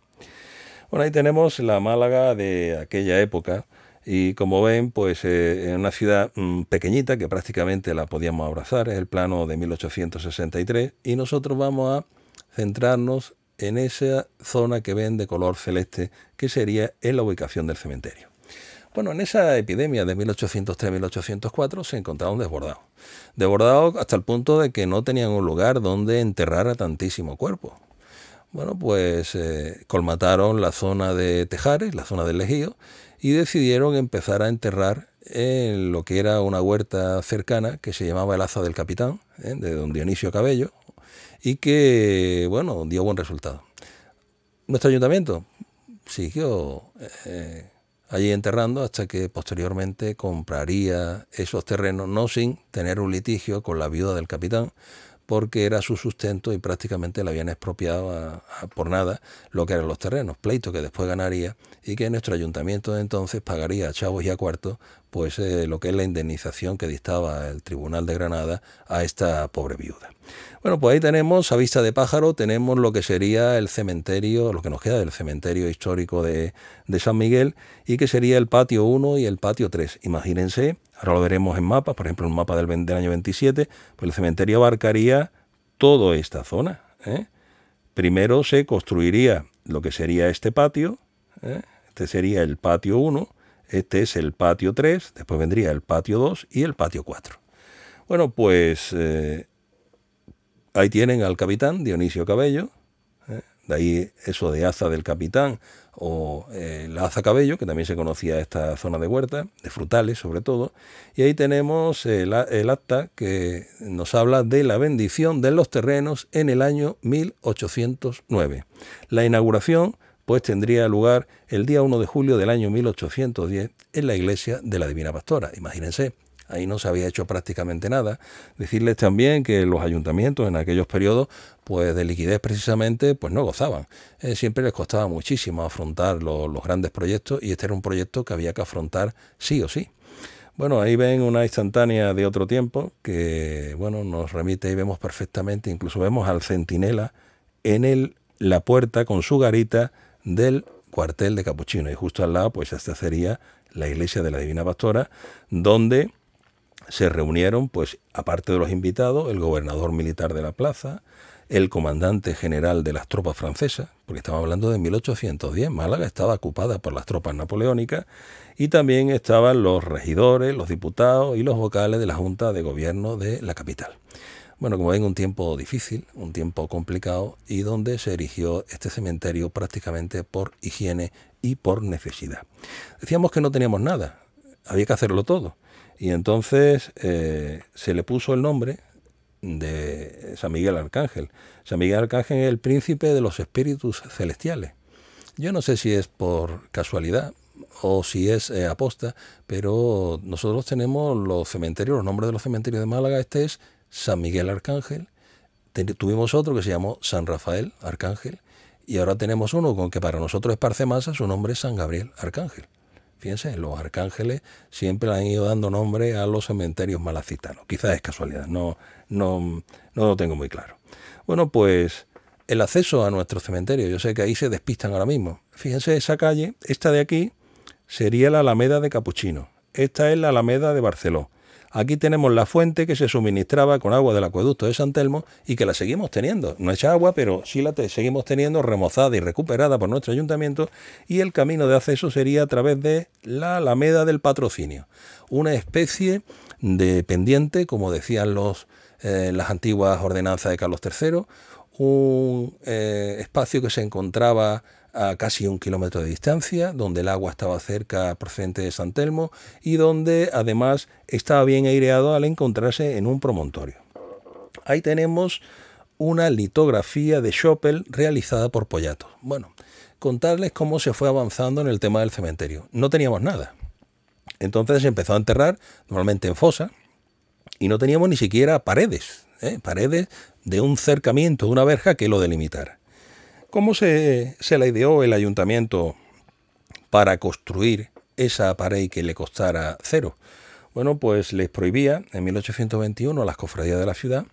Bueno, ahí tenemos la Málaga de aquella época. Y como ven, pues es eh, en una ciudad mm, pequeñita que prácticamente la podíamos abrazar, es el plano de 1863, y nosotros vamos a centrarnos en esa zona que ven de color celeste, que sería en la ubicación del cementerio. Bueno, en esa epidemia de 1803-1804 se encontraron desbordados. Desbordados hasta el punto de que no tenían un lugar donde enterrar a tantísimo cuerpo bueno, pues eh, colmataron la zona de Tejares, la zona del Ejío, y decidieron empezar a enterrar en lo que era una huerta cercana que se llamaba el Aza del Capitán, ¿eh? de don Dionisio Cabello, y que, bueno, dio buen resultado. Nuestro ayuntamiento siguió eh, allí enterrando hasta que posteriormente compraría esos terrenos, no sin tener un litigio con la viuda del capitán, porque era su sustento y prácticamente la habían expropiado por nada lo que eran los terrenos, pleito que después ganaría y que nuestro ayuntamiento de entonces pagaría a chavos y a cuartos pues eh, lo que es la indemnización que dictaba el Tribunal de Granada a esta pobre viuda. Bueno, pues ahí tenemos a vista de pájaro, tenemos lo que sería el cementerio, lo que nos queda del cementerio histórico de, de San Miguel y que sería el patio 1 y el patio 3. Imagínense Ahora lo veremos en mapas, por ejemplo, un mapa del, año 27, pues el cementerio abarcaría toda esta zona. ¿eh? Primero se construiría lo que sería este patio, ¿eh? este sería el patio 1, este es el patio 3, después vendría el patio 2 y el patio 4. Bueno, pues eh, ahí tienen al capitán Dionisio Cabello, de ahí eso de aza del capitán, o la eh, Laza Cabello, que también se conocía esta zona de huerta, de frutales sobre todo. Y ahí tenemos el, eh, el, acta que nos habla de la bendición de los terrenos en el año 1809. La inauguración pues tendría lugar el día 1 de julio del año 1810 en la iglesia de la Divina Pastora. Imagínense, ahí no se había hecho prácticamente nada. Decirles también que los ayuntamientos en aquellos periodos pues de liquidez precisamente, pues no gozaban. Eh, siempre les costaba muchísimo afrontar los grandes proyectos y este era un proyecto que había que afrontar sí o sí. Bueno, ahí ven una instantánea de otro tiempo que, bueno, nos remite y vemos perfectamente, incluso vemos al centinela en el, la puerta con su garita del cuartel de Capuchino y justo al lado pues esta sería la iglesia de la Divina Pastora, donde se reunieron, pues, aparte de los invitados, el gobernador militar de la plaza, el comandante general de las tropas francesas, porque estamos hablando de 1810, Málaga estaba ocupada por las tropas napoleónicas, y también estaban los regidores, los diputados y los vocales de la Junta de Gobierno de la capital. Bueno, como ven, un tiempo difícil, un tiempo complicado, y donde se erigió este cementerio prácticamente por higiene y por necesidad. Decíamos que no teníamos nada, había que hacerlo todo. Y entonces eh, se le puso el nombre de San Miguel Arcángel. San Miguel Arcángel es el príncipe de los espíritus celestiales. Yo no sé si es por casualidad o si es eh, aposta, pero nosotros tenemos los cementerios, los nombres de los cementerios de Málaga. Este es San Miguel Arcángel. tuvimos otro que se llamó San Rafael Arcángel. Y ahora tenemos uno con que para nosotros es masa. su nombre es San Gabriel Arcángel. Fíjense, los arcángeles siempre han ido dando nombre a los cementerios malacitanos. Quizás es casualidad, no, no, no lo tengo muy claro. Bueno, pues el acceso a nuestro cementerio, yo sé que ahí se despistan ahora mismo. Fíjense, esa calle, esta de aquí, sería la Alameda de Capuchino. Esta es la Alameda de Barceló. Aquí tenemos la fuente que se suministraba con agua del acueducto de San Telmo y que la seguimos teniendo. No echa agua, pero sí la seguimos teniendo remozada y recuperada por nuestro ayuntamiento y el camino de acceso sería a través de la Alameda del Patrocinio, una especie de pendiente, como decían los, eh, las antiguas ordenanzas de Carlos III, un eh, espacio que se encontraba a casi un kilómetro de distancia, donde el agua estaba cerca procedente de San Telmo y donde además estaba bien aireado al encontrarse en un promontorio. Ahí tenemos una litografía de Schoppel realizada por Pollato. Bueno, contarles cómo se fue avanzando en el tema del cementerio. No teníamos nada. Entonces empezó a enterrar normalmente en fosa y no teníamos ni siquiera paredes, ¿eh? paredes de un cercamiento, de una verja que lo delimitara. ¿Cómo se, la ideó el ayuntamiento para construir esa pared que le costara cero? Bueno, pues les prohibía en 1821 a las cofradías de la ciudad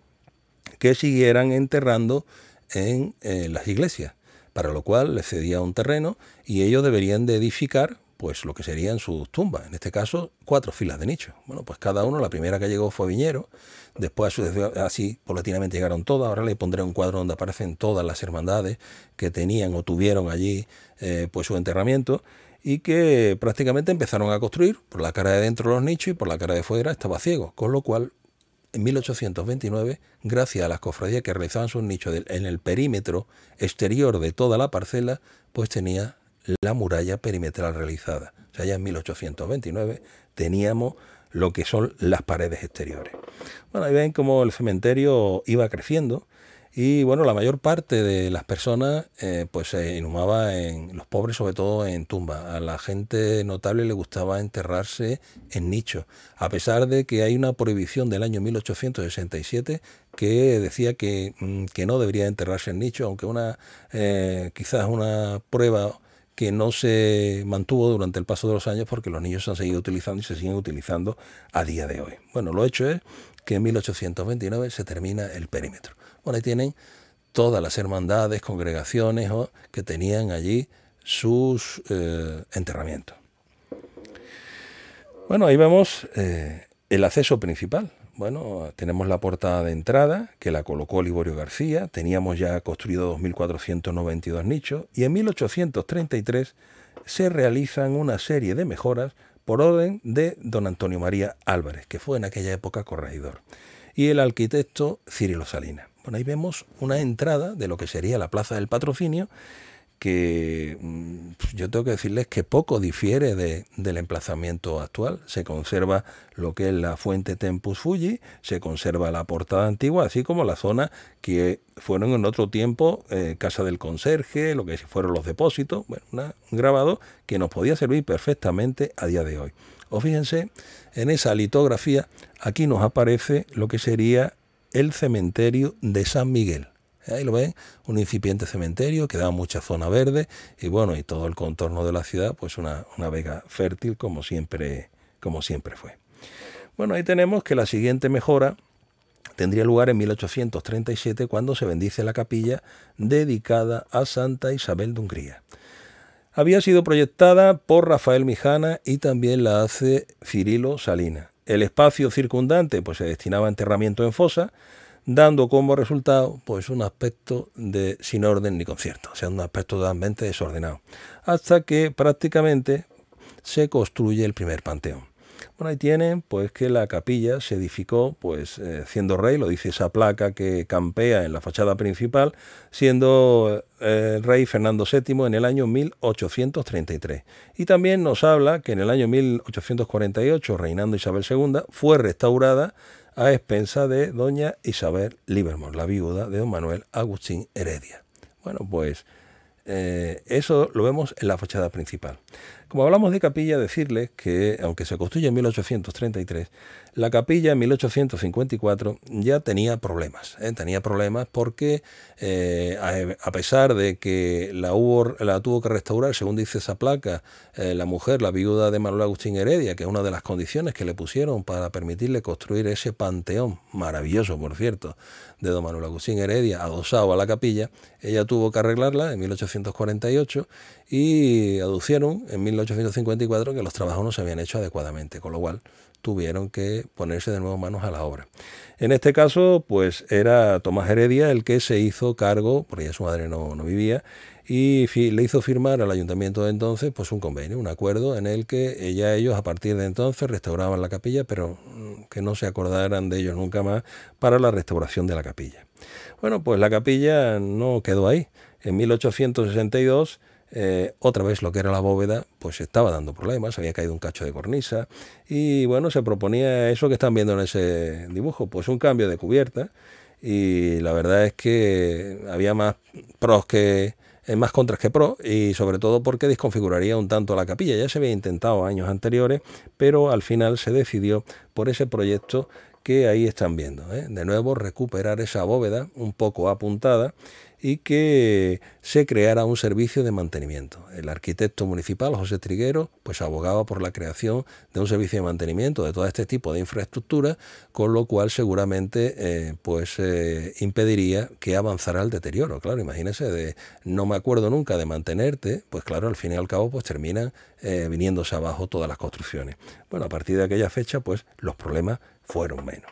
que siguieran enterrando en eh, las iglesias, para lo cual les cedía un terreno y ellos deberían de edificar pues lo que serían sus tumbas. En este caso, cuatro filas de nichos. Bueno, pues cada uno, la primera que llegó fue Viñero, después así paulatinamente llegaron todas. Ahora le pondré un cuadro donde aparecen todas las hermandades que tenían o tuvieron allí eh, pues su enterramiento y que prácticamente empezaron a construir por la cara de dentro los nichos y por la cara de fuera estaba ciego, con lo cual en 1829, gracias a las cofradías que realizaban sus nichos en el perímetro exterior de toda la parcela, pues tenía la muralla perimetral realizada. O sea, ya en 1829 teníamos lo que son las paredes exteriores. Bueno, ahí ven cómo el cementerio iba creciendo y bueno, la mayor parte de las personas eh, pues se inhumaba en los pobres, sobre todo en tumba. A la gente notable le gustaba enterrarse en nicho, a pesar de que hay una prohibición del año 1867 que decía mm, que, no debería enterrarse en nicho, aunque una eh, quizás una prueba que no se mantuvo durante el paso de los años porque los niños se han seguido utilizando y se siguen utilizando a día de hoy. Bueno, lo hecho es que en 1829 se termina el perímetro. Bueno, ahí tienen todas las hermandades, congregaciones que tenían allí sus eh, enterramientos. Bueno, ahí vemos eh, el acceso principal, bueno, tenemos la portada de entrada, que la colocó Liborio García, teníamos ya construido 2.492 nichos, y en 1833 se realizan una serie de mejoras por orden de don Antonio María Álvarez, que fue en aquella época corregidor, y el arquitecto Cirilo Salinas. Bueno, ahí vemos una entrada de lo que sería la Plaza del Patrocinio que mm, pues yo tengo que decirles que poco difiere de, del emplazamiento actual. Se conserva lo que es la fuente Tempus Fuji, se conserva la portada antigua, así como la zona que fueron en otro tiempo eh, casa del conserje, lo que fueron los depósitos, bueno, un grabado que nos podía servir perfectamente a día de hoy. O fíjense, en esa litografía aquí nos aparece lo que sería el cementerio de San Miguel. Ahí lo ven, un incipiente cementerio que da mucha zona verde y bueno, y todo el contorno de la ciudad, pues una, vega fértil como siempre, como siempre fue. Bueno, ahí tenemos que la siguiente mejora tendría lugar en 1837 cuando se bendice la capilla dedicada a Santa Isabel de Hungría. Había sido proyectada por Rafael Mijana y también la hace Cirilo Salina. El espacio circundante pues, se destinaba a enterramiento en fosa, dando como resultado pues un aspecto de sin orden ni concierto, o sea, un aspecto totalmente desordenado, hasta que prácticamente se construye el primer panteón. Bueno, ahí tienen pues que la capilla se edificó pues eh, siendo rey, lo dice esa placa que campea en la fachada principal, siendo el eh, rey Fernando VII en el año 1833. Y también nos habla que en el año 1848, reinando Isabel II, fue restaurada a expensa de doña Isabel Livermore, la viuda de don Manuel Agustín Heredia. Bueno, pues eh, eso lo vemos en la fachada principal. Como hablamos de capilla, decirles que, aunque se construye en 1833, la capilla en 1854 ya tenía problemas. ¿eh? Tenía problemas porque, eh, a, pesar de que la, la tuvo que restaurar, según dice esa placa, eh, la mujer, la viuda de Manuel Agustín Heredia, que es una de las condiciones que le pusieron para permitirle construir ese panteón, maravilloso por cierto, de don Manuel Agustín Heredia, adosado a la capilla, ella tuvo que arreglarla en 1848 y aducieron en 1854 que los trabajos no se habían hecho adecuadamente, con lo cual tuvieron que ponerse de nuevo manos a la obra. En este caso, pues era Tomás Heredia el que se hizo cargo, porque ya su madre no, no vivía, y le hizo firmar al ayuntamiento de entonces pues un convenio, un acuerdo en el que ella ellos a partir de entonces restauraban la capilla, pero mm, que no se acordaran de ellos nunca más para la restauración de la capilla. Bueno, pues la capilla no quedó ahí. En 1862 eh, otra vez lo que era la bóveda, pues estaba dando problemas, había caído un cacho de cornisa y bueno, se proponía eso que están viendo en ese dibujo, pues un cambio de cubierta y la verdad es que había más pros que eh, más contras que pros y sobre todo porque desconfiguraría un tanto la capilla. Ya se había intentado años anteriores, pero al final se decidió por ese proyecto que ahí están viendo. ¿eh? De nuevo, recuperar esa bóveda un poco apuntada y que se creara un servicio de mantenimiento. El arquitecto municipal, José Triguero, pues abogaba por la creación de un servicio de mantenimiento de todo este tipo de infraestructura, con lo cual seguramente eh, pues eh, impediría que avanzara el deterioro. Claro, imagínese de no me acuerdo nunca de mantenerte, pues claro, al fin y al cabo pues terminan eh, viniéndose abajo todas las construcciones. Bueno, a partir de aquella fecha pues los problemas fueron menos.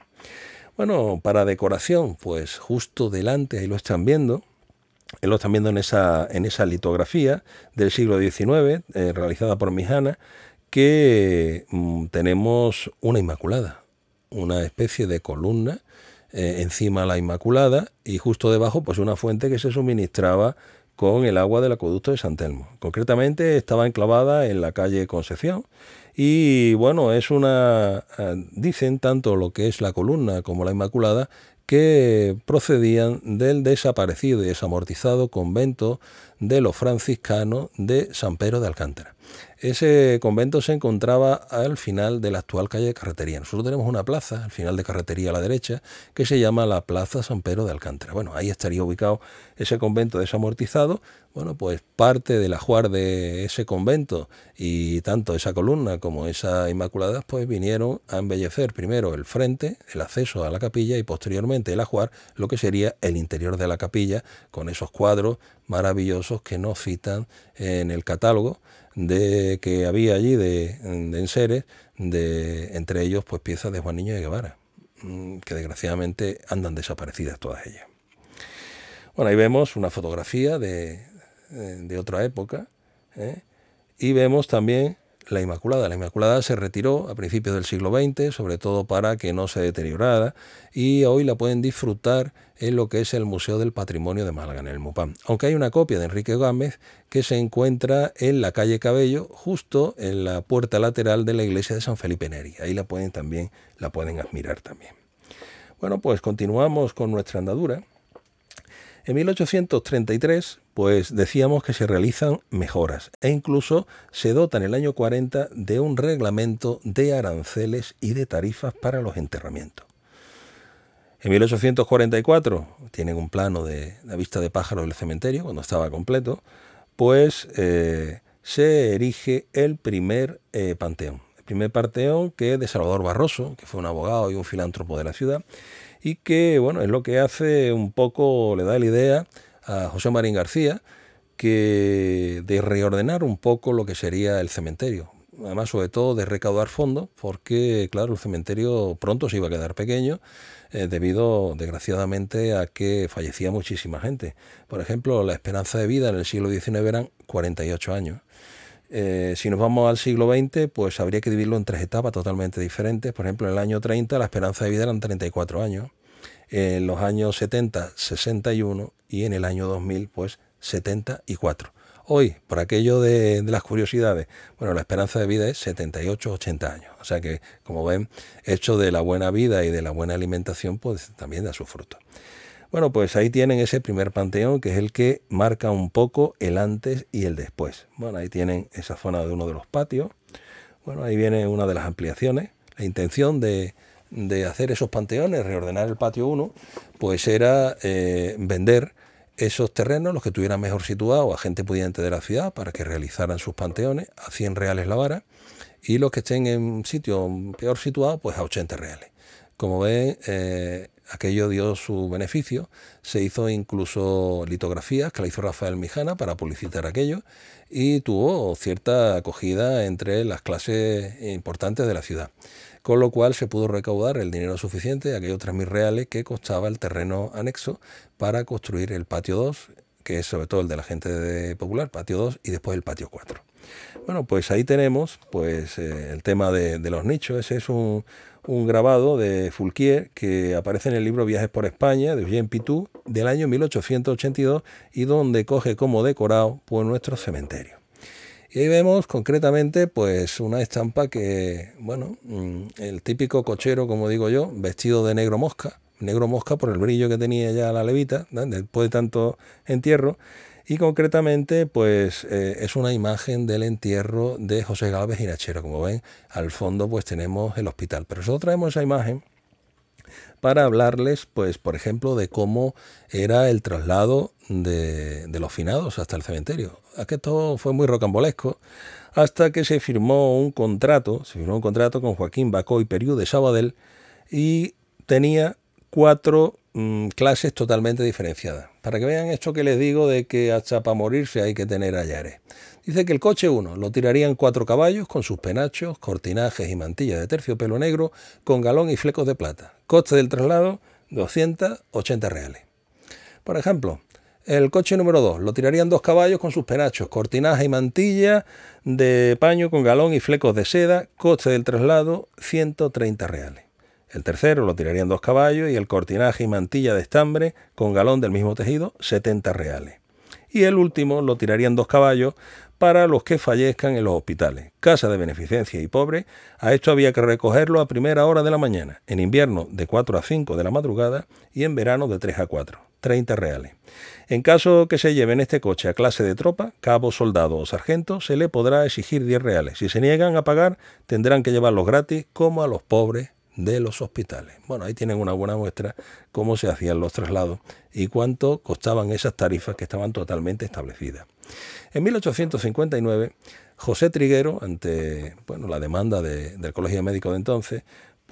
Bueno, para decoración, pues justo delante, ahí lo están viendo, ...él eh, lo están viendo en esa, en esa litografía del siglo XIX, eh, realizada por Mijana, que mm, tenemos una Inmaculada, una especie de columna, eh, encima la Inmaculada y justo debajo pues una fuente que se suministraba con el agua del acueducto de San Telmo. Concretamente estaba enclavada en la calle Concepción y bueno, es una, dicen tanto lo que es la columna como la Inmaculada, que procedían del desaparecido y desamortizado convento de los franciscanos de San Pedro de Alcántara. Ese convento se encontraba al final de la actual calle de Carretería. Nosotros tenemos una plaza, al final de Carretería a la derecha, que se llama la Plaza San Pedro de Alcántara. Bueno, ahí estaría ubicado ese convento desamortizado. Bueno, pues parte del ajuar de ese convento y tanto esa columna como esa inmaculada, pues vinieron a embellecer primero el frente, el acceso a la capilla y posteriormente el ajuar, lo que sería el interior de la capilla, con esos cuadros maravillosos que nos citan en el catálogo de, que había allí de, de enseres, de, entre ellos pues piezas de Juan Niño de Guevara, mm, que desgraciadamente andan desaparecidas todas ellas. Bueno, ahí vemos una fotografía de, eh, de otra época ¿eh? y vemos también la Inmaculada. La Inmaculada se retiró a principios del siglo XX, sobre todo para que no se deteriorara, y hoy la pueden disfrutar en lo que es el Museo del Patrimonio de Málaga, en el MUPAM. Aunque hay una copia de Enrique Gámez que se encuentra en la calle Cabello, justo en la puerta lateral de la iglesia de San Felipe Neri. Ahí la pueden también, la pueden admirar también. Bueno, pues continuamos con nuestra andadura en 1833, pues decíamos que se realizan mejoras e incluso se dota en el año 40 de un reglamento de aranceles y de tarifas para los enterramientos. En 1844 tienen un plano de la vista de pájaro del cementerio, cuando estaba completo, pues eh, se erige el primer eh, panteón. El primer panteón que es de Salvador Barroso, que fue un abogado y un filántropo de la ciudad, y que, bueno, es lo que hace un poco, le da la idea a José Marín García, que de reordenar un poco lo que sería el cementerio. Además, sobre todo de recaudar fondos, porque, claro, el cementerio pronto se iba a quedar pequeño, eh, debido, desgraciadamente, a que fallecía muchísima gente. Por ejemplo, la esperanza de vida en el siglo XIX eran 48 años. Eh, si nos vamos al siglo XX, pues habría que dividirlo en tres etapas totalmente diferentes. Por ejemplo, en el año 30 la esperanza de vida eran 34 años, en los años 70, 61 y en el año 2000, pues 74. Hoy, por aquello de, de las curiosidades, bueno, la esperanza de vida es 78, 80 años. O sea que, como ven, hecho de la buena vida y de la buena alimentación, pues también da su fruto. Bueno, pues ahí tienen ese primer panteón que es el que marca un poco el antes y el después. Bueno, ahí tienen esa zona de uno de los patios. Bueno, ahí viene una de las ampliaciones. La intención de, hacer esos panteones, reordenar el patio 1, pues era eh, vender esos terrenos, los que estuvieran mejor situados, a gente pudiente de la ciudad para que realizaran sus panteones a 100 reales la vara y los que estén en sitio peor situado, pues a 80 reales. Como ven, eh, aquello dio su beneficio. Se hizo incluso litografías que la hizo Rafael Mijana para publicitar aquello y tuvo cierta acogida entre las clases importantes de la ciudad. Con lo cual se pudo recaudar el dinero suficiente, aquellos 3.000 reales que costaba el terreno anexo para construir el patio 2 que es sobre todo el de la gente de popular, patio 2 y después el patio 4. Bueno, pues ahí tenemos pues eh, el tema de, los nichos. Ese es un, grabado de Fulquier que aparece en el libro Viajes por España de Eugène Pitou del año 1882 y donde coge como decorado pues, nuestro cementerio. Y ahí vemos concretamente pues una estampa que, bueno, mm, el típico cochero, como digo yo, vestido de negro mosca, negro mosca por el brillo que tenía ya la levita, después de tanto entierro. Y concretamente, pues eh, es una imagen del entierro de José y nachero Como ven, al fondo pues tenemos el hospital. Pero nosotros traemos esa imagen para hablarles, pues, por ejemplo, de cómo era el traslado de, los finados hasta el cementerio. todo fue muy rocambolesco hasta que se firmó un contrato, se firmó un contrato con Joaquín y Perú de Sabadell y tenía cuatro mm, clases totalmente diferenciadas. Para que vean esto que les digo de que hasta para morirse hay que tener hallares. Dice que el coche 1 lo tirarían cuatro caballos con sus penachos, cortinajes y mantillas de terciopelo negro, con galón y flecos de plata. Coste del traslado, 280 reales. Por ejemplo, el coche número 2 lo tirarían dos caballos con sus penachos, cortinajes y mantilla de paño con galón y flecos de seda, coste del traslado 130 reales. El tercero lo tirarían dos caballos y el cortinaje y mantilla de estambre con galón del mismo tejido, 70 reales. Y el último lo tirarían dos caballos para los que fallezcan en los hospitales. Casa de beneficencia y pobre, a esto había que recogerlo a primera hora de la mañana, en invierno de 4 a 5 de la madrugada y en verano de 3 a 4, 30 reales. En caso que se lleven este coche a clase de tropa, cabo, soldado o sargento, se le podrá exigir 10 reales. Si se niegan a pagar, tendrán que llevarlos gratis como a los pobres de los hospitales. Bueno, ahí tienen una buena muestra cómo se hacían los traslados y cuánto costaban esas tarifas que estaban totalmente establecidas. En 1859, José Triguero, ante bueno, la demanda del Colegio Médico de entonces,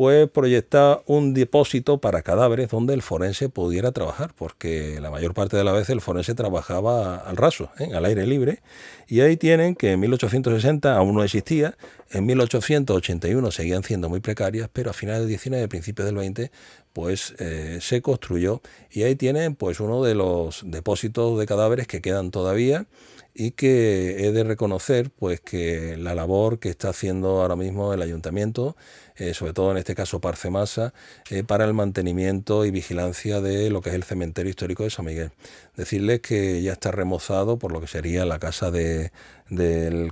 pues proyectar un depósito para cadáveres donde el forense pudiera trabajar, porque la mayor parte de la vez el forense trabajaba al raso, ¿eh? al aire libre, y ahí tienen que en 1860 aún no existía, en 1881 seguían siendo muy precarias, pero a finales de 19 y principios del 20 pues eh, se construyó y ahí tienen pues uno de los depósitos de cadáveres que quedan todavía y que he de reconocer pues que la labor que está haciendo ahora mismo el ayuntamiento, eh, sobre todo en este caso Parcemasa, eh, para el mantenimiento y vigilancia de lo que es el cementerio histórico de San Miguel. Decirles que ya está remozado por lo que sería la casa del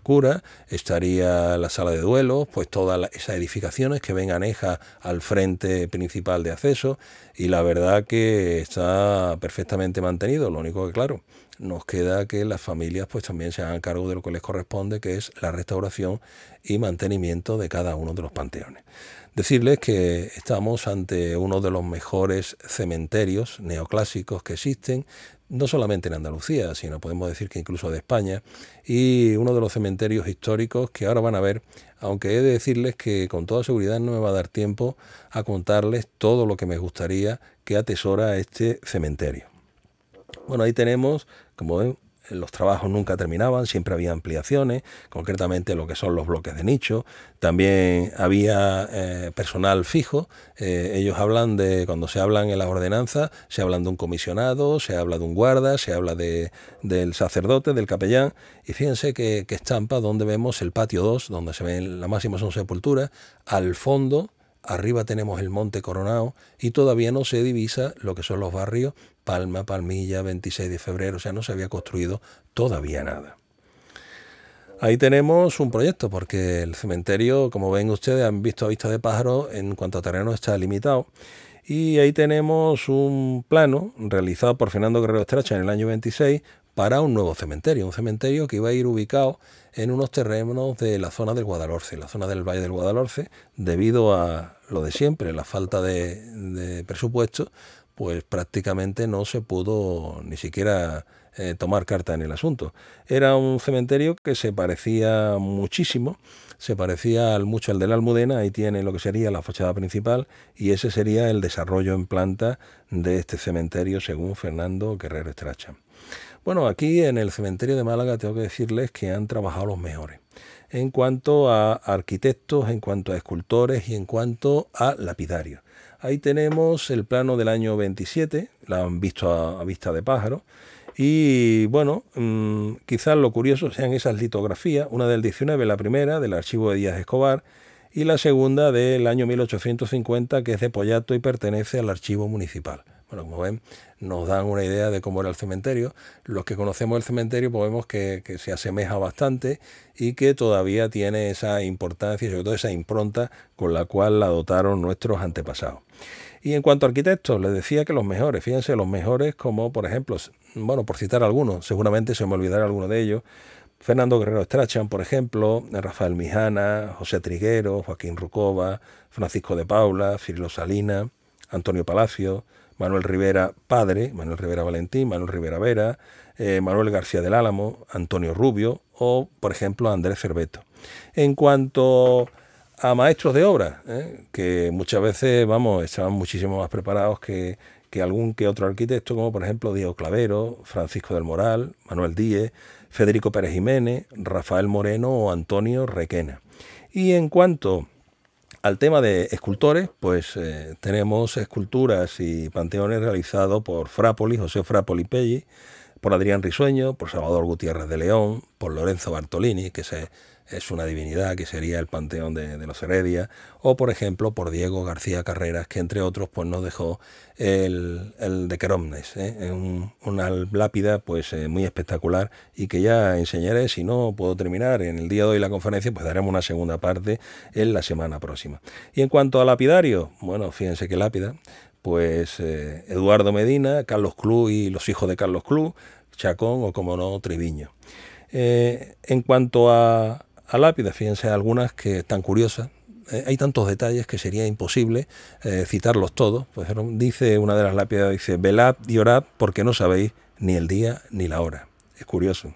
cura, estaría la sala de duelos, pues todas esas edificaciones que ven anejas al frente principal de acceso y la verdad que está perfectamente mantenido, lo único que claro, nos queda que las familias pues también se hagan cargo de lo que les corresponde, que es la restauración y mantenimiento de cada uno de los panteones. Decirles que estamos ante uno de los mejores cementerios neoclásicos que existen, no solamente en Andalucía, sino podemos decir que incluso de España, y uno de los cementerios históricos que ahora van a ver, aunque he de decirles que con toda seguridad no me va a dar tiempo a contarles todo lo que me gustaría que atesora este cementerio. Bueno, ahí tenemos como ven, los trabajos nunca terminaban, siempre había ampliaciones, concretamente lo que son los bloques de nicho. También había eh, personal fijo. Eh, ellos hablan de, cuando se hablan en las ordenanzas, se hablan de un comisionado, se habla de un guarda, se habla de, del sacerdote, del capellán. Y fíjense que, que estampa donde vemos el patio 2, donde se ven la máxima son sepulturas. Al fondo arriba tenemos el monte Coronado y todavía no se divisa lo que son los barrios Palma, Palmilla, 26 de febrero, o sea, no se había construido todavía nada. Ahí tenemos un proyecto, porque el cementerio, como ven ustedes, han visto a vista de pájaro, en cuanto a terreno está limitado. Y ahí tenemos un plano realizado por Fernando Guerrero Estracha en el año 26 para un nuevo cementerio, un cementerio que iba a ir ubicado en unos terrenos de la zona del Guadalhorce, la zona del Valle del Guadalhorce, debido a lo de siempre, la falta de, de presupuesto, pues prácticamente no se pudo ni siquiera eh, tomar carta en el asunto. Era un cementerio que se parecía muchísimo, se parecía mucho al de la Almudena, ahí tiene lo que sería la fachada principal y ese sería el desarrollo en planta de este cementerio según Fernando Guerrero Estracha. Bueno, aquí en el cementerio de Málaga tengo que decirles que han trabajado los mejores en cuanto a arquitectos, en cuanto a escultores y en cuanto a lapidarios. Ahí tenemos el plano del año 27, la han visto a, vista de pájaro. Y bueno, mm, quizás lo curioso sean esas litografías, una del 19, la primera, del archivo de Díaz Escobar, y la segunda del año 1850, que es de Pollato y pertenece al archivo municipal. Bueno, como ven, nos dan una idea de cómo era el cementerio. Los que conocemos el cementerio pues vemos que, se asemeja bastante y que todavía tiene esa importancia y sobre todo esa impronta con la cual la dotaron nuestros antepasados. Y en cuanto a arquitectos, les decía que los mejores, fíjense, los mejores como por ejemplo, bueno, por citar algunos, seguramente se me olvidará alguno de ellos, Fernando Guerrero Strachan, por ejemplo, Rafael Mijana, José Triguero, Joaquín Rucova, Francisco de Paula, Cirilo Salina, Antonio Palacio, Manuel Rivera padre, Manuel Rivera Valentín, Manuel Rivera Vera, eh, Manuel García del Álamo, Antonio Rubio o, por ejemplo, Andrés Cerveto. En cuanto a maestros de obra, ¿eh? que muchas veces, vamos, estaban muchísimo más preparados que, que algún que otro arquitecto, como por ejemplo Diego Clavero, Francisco del Moral, Manuel Díez, Federico Pérez Jiménez, Rafael Moreno o Antonio Requena. Y en cuanto al tema de escultores, pues eh, tenemos esculturas y panteones realizados por Frápoli, José Frápoli Pelli, por Adrián Risueño, por Salvador Gutiérrez de León, por Lorenzo Bartolini, que se es una divinidad, que sería el Panteón de, los Heredia, o por ejemplo por Diego García Carreras, que entre otros pues, nos dejó el, de Queromnes, ¿eh? una lápida pues, eh, muy espectacular y que ya enseñaré, si no puedo terminar en el día de hoy la conferencia, pues daremos una segunda parte en la semana próxima. Y en cuanto a lapidario, bueno, fíjense qué lápida, pues eh, Eduardo Medina, Carlos Clú y los hijos de Carlos Clú, Chacón o como no, Triviño. en cuanto a, a lápidas. Fíjense algunas que están curiosas. Eh, hay tantos detalles que sería imposible eh, citarlos todos. Pues dice una de las lápidas, dice, velad y orad porque no sabéis ni el día ni la hora. Es curioso.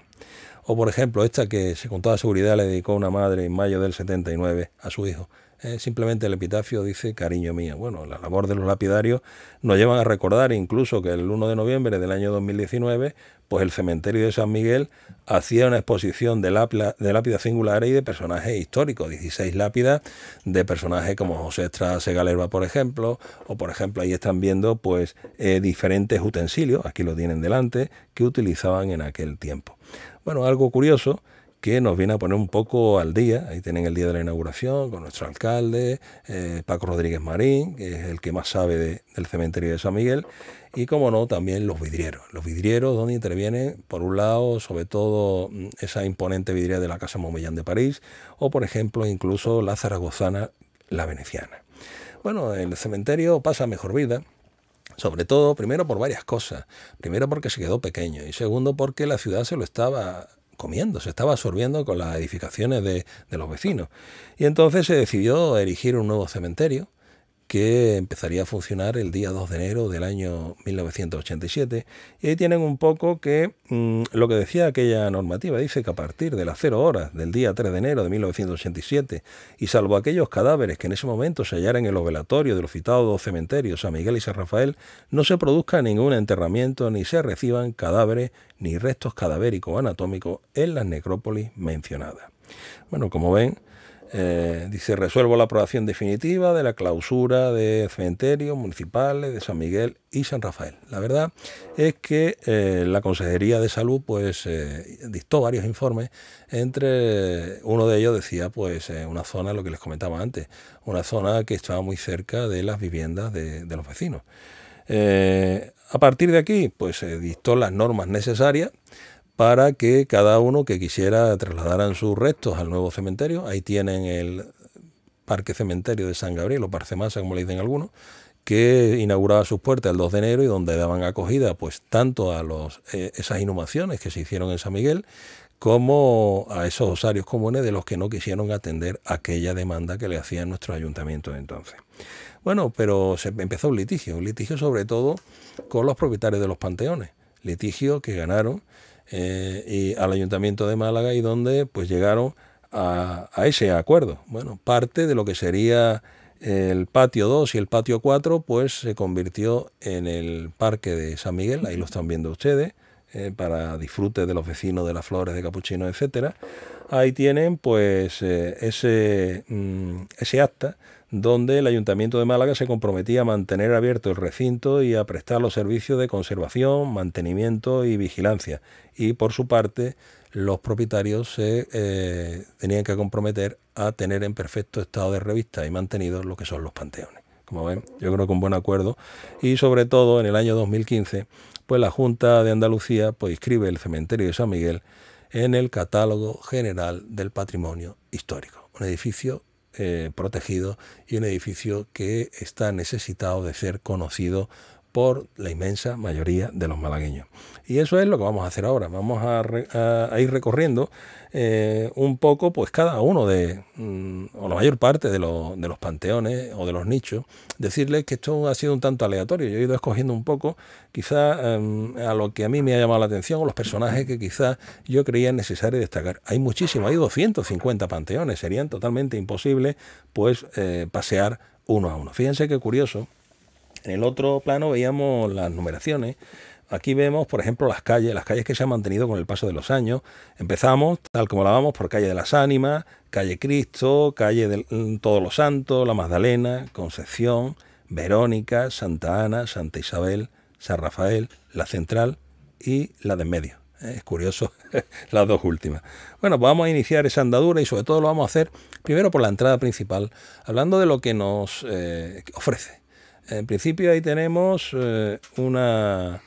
O por ejemplo, esta que se con toda seguridad le dedicó una madre en mayo del 79 a su hijo. Eh, simplemente el epitafio dice cariño mío. Bueno, la labor de los lapidarios nos llevan a recordar incluso que el 1 de noviembre del año 2019, pues el cementerio de San Miguel hacía una exposición de, lápida, de lápidas singulares y de personajes históricos, 16 lápidas de personajes como José Estrada Galerba, por ejemplo, o por ejemplo ahí están viendo pues eh, diferentes utensilios, aquí lo tienen delante, que utilizaban en aquel tiempo. Bueno, algo curioso que nos viene a poner un poco al día. Ahí tienen el día de la inauguración con nuestro alcalde, eh, Paco Rodríguez Marín, que es el que más sabe del cementerio de San Miguel, y como no, también los vidrieros. Los vidrieros donde intervienen, por un lado, sobre todo mm, esa imponente vidriera de la Casa Momellán de París, o por ejemplo, incluso la zaragozana, la veneciana. Bueno, el cementerio pasa mejor vida sobre todo, primero por varias cosas. Primero porque se quedó pequeño y segundo porque la ciudad se lo estaba comiendo, se estaba absorbiendo con las edificaciones de, los vecinos. Y entonces se decidió erigir un nuevo cementerio que empezaría a funcionar el día 2 de enero del año 1987. Y ahí tienen un poco que mm, lo que decía aquella normativa, dice que a partir de las 0 horas del día 3 de enero de 1987, y salvo aquellos cadáveres que en ese momento se hallaran en el velatorios de los citados cementerios, San Miguel y San Rafael, no se produzca ningún enterramiento ni se reciban cadáveres ni restos cadavéricos anatómicos en las necrópolis mencionadas. Bueno, como ven, eh, dice, resuelvo la aprobación definitiva de la clausura de cementerios municipales de San Miguel y San Rafael. La verdad es que eh, la Consejería de Salud pues eh, dictó varios informes, entre uno de ellos decía pues una zona, lo que les comentaba antes, una zona que estaba muy cerca de las viviendas de, los vecinos. a partir de aquí pues se dictó las normas necesarias para que cada uno que quisiera trasladaran sus restos al nuevo cementerio. Ahí tienen el Parque Cementerio de San Gabriel o Parcemasa, como le dicen algunos, que inauguraba sus puertas el 2 de enero y donde daban acogida pues tanto a los, eh, esas inhumaciones que se hicieron en San Miguel como a esos osarios comunes de los que no quisieron atender aquella demanda que le hacían nuestro ayuntamiento entonces. Bueno, pero se empezó un litigio, un litigio sobre todo con los propietarios de los panteones, litigio que ganaron eh, y al Ayuntamiento de Málaga y donde pues llegaron a, ese acuerdo. Bueno, parte de lo que sería el patio 2 y el patio 4 pues se convirtió en el parque de San Miguel, ahí lo están viendo ustedes, eh, para disfrute de los vecinos de las flores de capuchino, etcétera. Ahí tienen pues eh, ese, mm, ese acta donde el Ayuntamiento de Málaga se comprometía a mantener abierto el recinto y a prestar los servicios de conservación, mantenimiento y vigilancia. Y por su parte, los propietarios se eh, tenían que comprometer a tener en perfecto estado de revista y mantenido lo que son los panteones. Como ven, yo creo que un buen acuerdo. Y sobre todo, en el año 2015, pues la Junta de Andalucía pues, inscribe el cementerio de San Miguel en el Catálogo General del Patrimonio Histórico. Un edificio eh, protegido y un edificio que está necesitado de ser conocido por la inmensa mayoría de los malagueños. Y eso es lo que vamos a hacer ahora. Vamos a, ir recorriendo eh, un poco, pues cada uno de, mm, o la mayor parte de, de los panteones o de los nichos. Decirles que esto ha sido un tanto aleatorio. Yo he ido escogiendo un poco, quizá em, a lo que a mí me ha llamado la atención o los personajes que quizá yo creía necesario destacar. Hay muchísimos, hay 250 panteones. Serían totalmente imposibles, pues, eh, pasear uno a uno. Fíjense qué curioso. En el otro plano veíamos las numeraciones Aquí vemos, por ejemplo, las calles, las calles que se han mantenido con el paso de los años. Empezamos, tal como la vamos, por calle de las Ánimas, calle Cristo, calle de mm, Todos los Santos, La Magdalena, Concepción, Verónica, Santa Ana, Santa Isabel, San Rafael, la Central y la de en medio. Eh, es curioso las dos últimas. Bueno, pues vamos a iniciar esa andadura y sobre todo lo vamos a hacer primero por la entrada principal, hablando de lo que nos eh, ofrece. En principio ahí tenemos eh, una